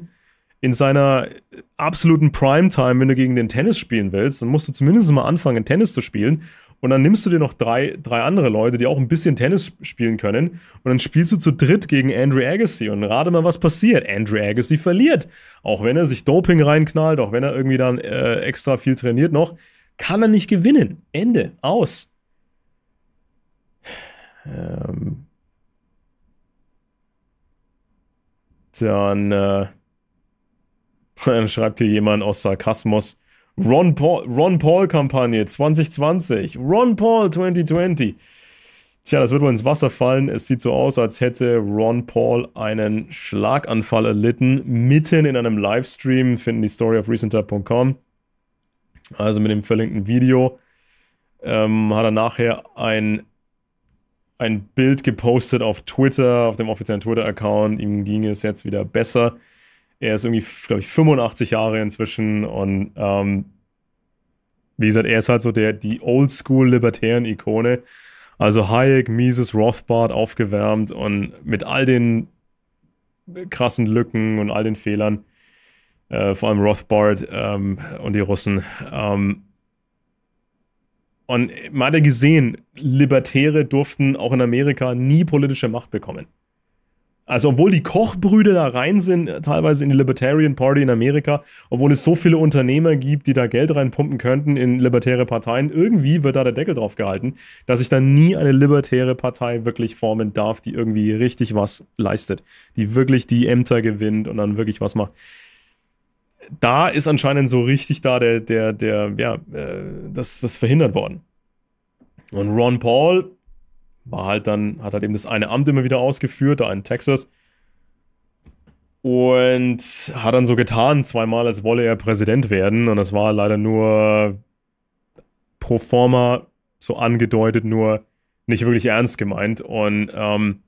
in seiner absoluten Primetime, wenn du gegen den Tennis spielen willst, dann musst du zumindest mal anfangen, Tennis zu spielen. Und dann nimmst du dir noch drei, drei andere Leute, die auch ein bisschen Tennis spielen können. Und dann spielst du zu dritt gegen Andrew Agassi. Und rate mal, was passiert. Andrew Agassi verliert. Auch wenn er sich Doping reinknallt, auch wenn er irgendwie dann äh, extra viel trainiert noch, kann er nicht gewinnen. Ende. Aus. Ähm, dann, äh, dann schreibt hier jemand aus Sarkasmus. Ron Paul, Ron Paul Kampagne 2020. Ron Paul 2020. Tja, das wird wohl ins Wasser fallen. Es sieht so aus, als hätte Ron Paul einen Schlaganfall erlitten. Mitten in einem Livestream finden die Story auf recenter.com. Also mit dem verlinkten Video ähm, hat er nachher ein ein Bild gepostet auf Twitter, auf dem offiziellen Twitter-Account. Ihm ging es jetzt wieder besser. Er ist irgendwie, glaube ich, 85 Jahre inzwischen und ähm, wie gesagt, er ist halt so der, die Oldschool-Libertären-Ikone. Also Hayek, Mises, Rothbard aufgewärmt und mit all den krassen Lücken und all den Fehlern, äh, vor allem Rothbard ähm, und die Russen. Ähm, und man hat ja gesehen, Libertäre durften auch in Amerika nie politische Macht bekommen. Also obwohl die Kochbrüder da rein sind, teilweise in die Libertarian Party in Amerika, obwohl es so viele Unternehmer gibt, die da Geld reinpumpen könnten in libertäre Parteien, irgendwie wird da der Deckel drauf gehalten, dass sich da nie eine libertäre Partei wirklich formen darf, die irgendwie richtig was leistet, die wirklich die Ämter gewinnt und dann wirklich was macht da ist anscheinend so richtig da der, der, der, ja, äh, das, das verhindert worden. Und Ron Paul war halt dann, hat halt eben das eine Amt immer wieder ausgeführt, da in Texas. Und hat dann so getan, zweimal, als wolle er Präsident werden. Und das war leider nur pro forma so angedeutet, nur nicht wirklich ernst gemeint. Und ähm,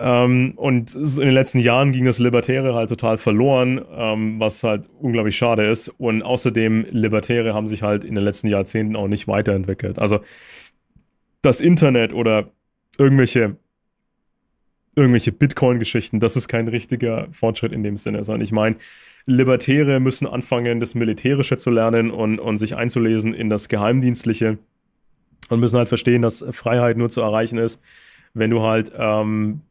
ähm, und in den letzten Jahren ging das Libertäre halt total verloren, ähm, was halt unglaublich schade ist. Und außerdem, Libertäre haben sich halt in den letzten Jahrzehnten auch nicht weiterentwickelt. Also das Internet oder irgendwelche, irgendwelche Bitcoin-Geschichten, das ist kein richtiger Fortschritt in dem Sinne, sondern ich meine, Libertäre müssen anfangen, das Militärische zu lernen und, und sich einzulesen in das Geheimdienstliche und müssen halt verstehen, dass Freiheit nur zu erreichen ist, wenn du halt ähm,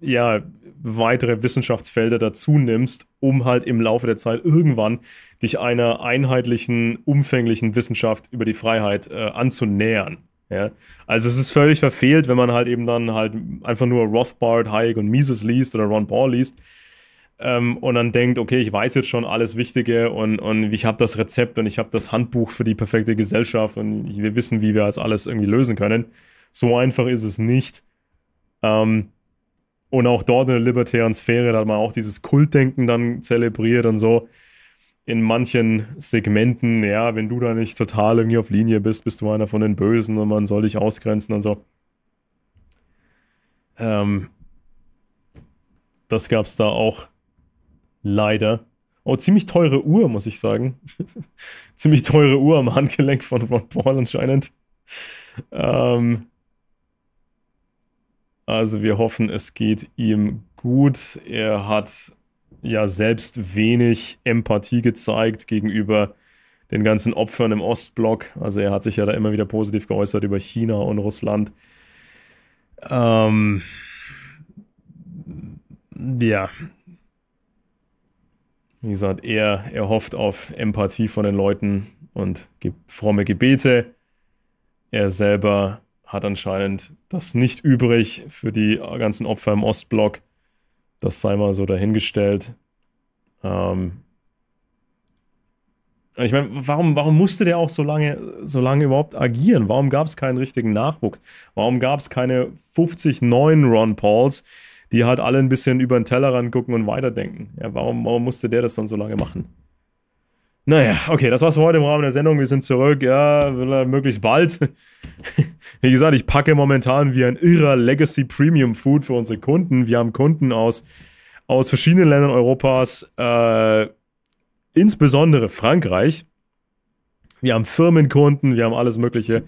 ja, weitere Wissenschaftsfelder dazu nimmst, um halt im Laufe der Zeit irgendwann dich einer einheitlichen, umfänglichen Wissenschaft über die Freiheit äh, anzunähern. Ja? Also es ist völlig verfehlt, wenn man halt eben dann halt einfach nur Rothbard, Hayek und Mises liest oder Ron Paul liest ähm, und dann denkt, okay, ich weiß jetzt schon alles Wichtige und, und ich habe das Rezept und ich habe das Handbuch für die perfekte Gesellschaft und wir wissen, wie wir das alles irgendwie lösen können. So einfach ist es nicht. Ähm, und auch dort in der libertären Sphäre, da hat man auch dieses Kultdenken dann zelebriert und so. In manchen Segmenten, ja, wenn du da nicht total irgendwie auf Linie bist, bist du einer von den Bösen und man soll dich ausgrenzen und so. Ähm, das gab es da auch leider. Oh, ziemlich teure Uhr, muss ich sagen. ziemlich teure Uhr am Handgelenk von Ron Paul anscheinend. Ähm, also wir hoffen, es geht ihm gut. Er hat ja selbst wenig Empathie gezeigt gegenüber den ganzen Opfern im Ostblock. Also er hat sich ja da immer wieder positiv geäußert über China und Russland. Ähm, ja. Wie gesagt, er, er hofft auf Empathie von den Leuten und gibt fromme Gebete. Er selber hat anscheinend das nicht übrig für die ganzen Opfer im Ostblock. Das sei mal so dahingestellt. Ähm ich meine, warum, warum musste der auch so lange, so lange überhaupt agieren? Warum gab es keinen richtigen Nachwuchs? Warum gab es keine 50 neuen Ron Pauls, die halt alle ein bisschen über den Tellerrand gucken und weiterdenken? Ja, warum, warum musste der das dann so lange machen? Naja, okay, das war's für heute im Rahmen der Sendung. Wir sind zurück, ja, möglichst bald. wie gesagt, ich packe momentan wie ein irrer Legacy Premium Food für unsere Kunden. Wir haben Kunden aus, aus verschiedenen Ländern Europas, äh, insbesondere Frankreich. Wir haben Firmenkunden, wir haben alles Mögliche.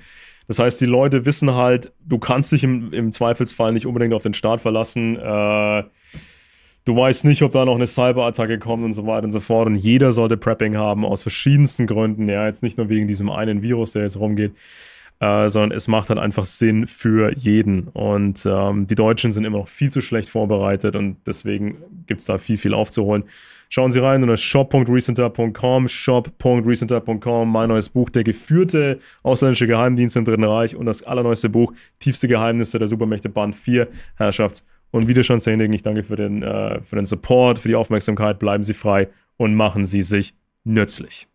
Das heißt, die Leute wissen halt, du kannst dich im, im Zweifelsfall nicht unbedingt auf den Staat verlassen. Äh, du weißt nicht, ob da noch eine Cyberattacke kommt und so weiter und so fort. Und jeder sollte Prepping haben, aus verschiedensten Gründen. Ja, jetzt nicht nur wegen diesem einen Virus, der jetzt rumgeht, äh, sondern es macht halt einfach Sinn für jeden. Und ähm, die Deutschen sind immer noch viel zu schlecht vorbereitet und deswegen gibt es da viel, viel aufzuholen. Schauen Sie rein unter shop.recenter.com, shop.recenter.com, mein neues Buch, der geführte ausländische Geheimdienst im Dritten Reich und das allerneueste Buch, tiefste Geheimnisse der Supermächte Band 4, Herrschafts- und wieder schon Sanding, ich danke für den, äh, für den Support, für die Aufmerksamkeit. Bleiben Sie frei und machen Sie sich nützlich.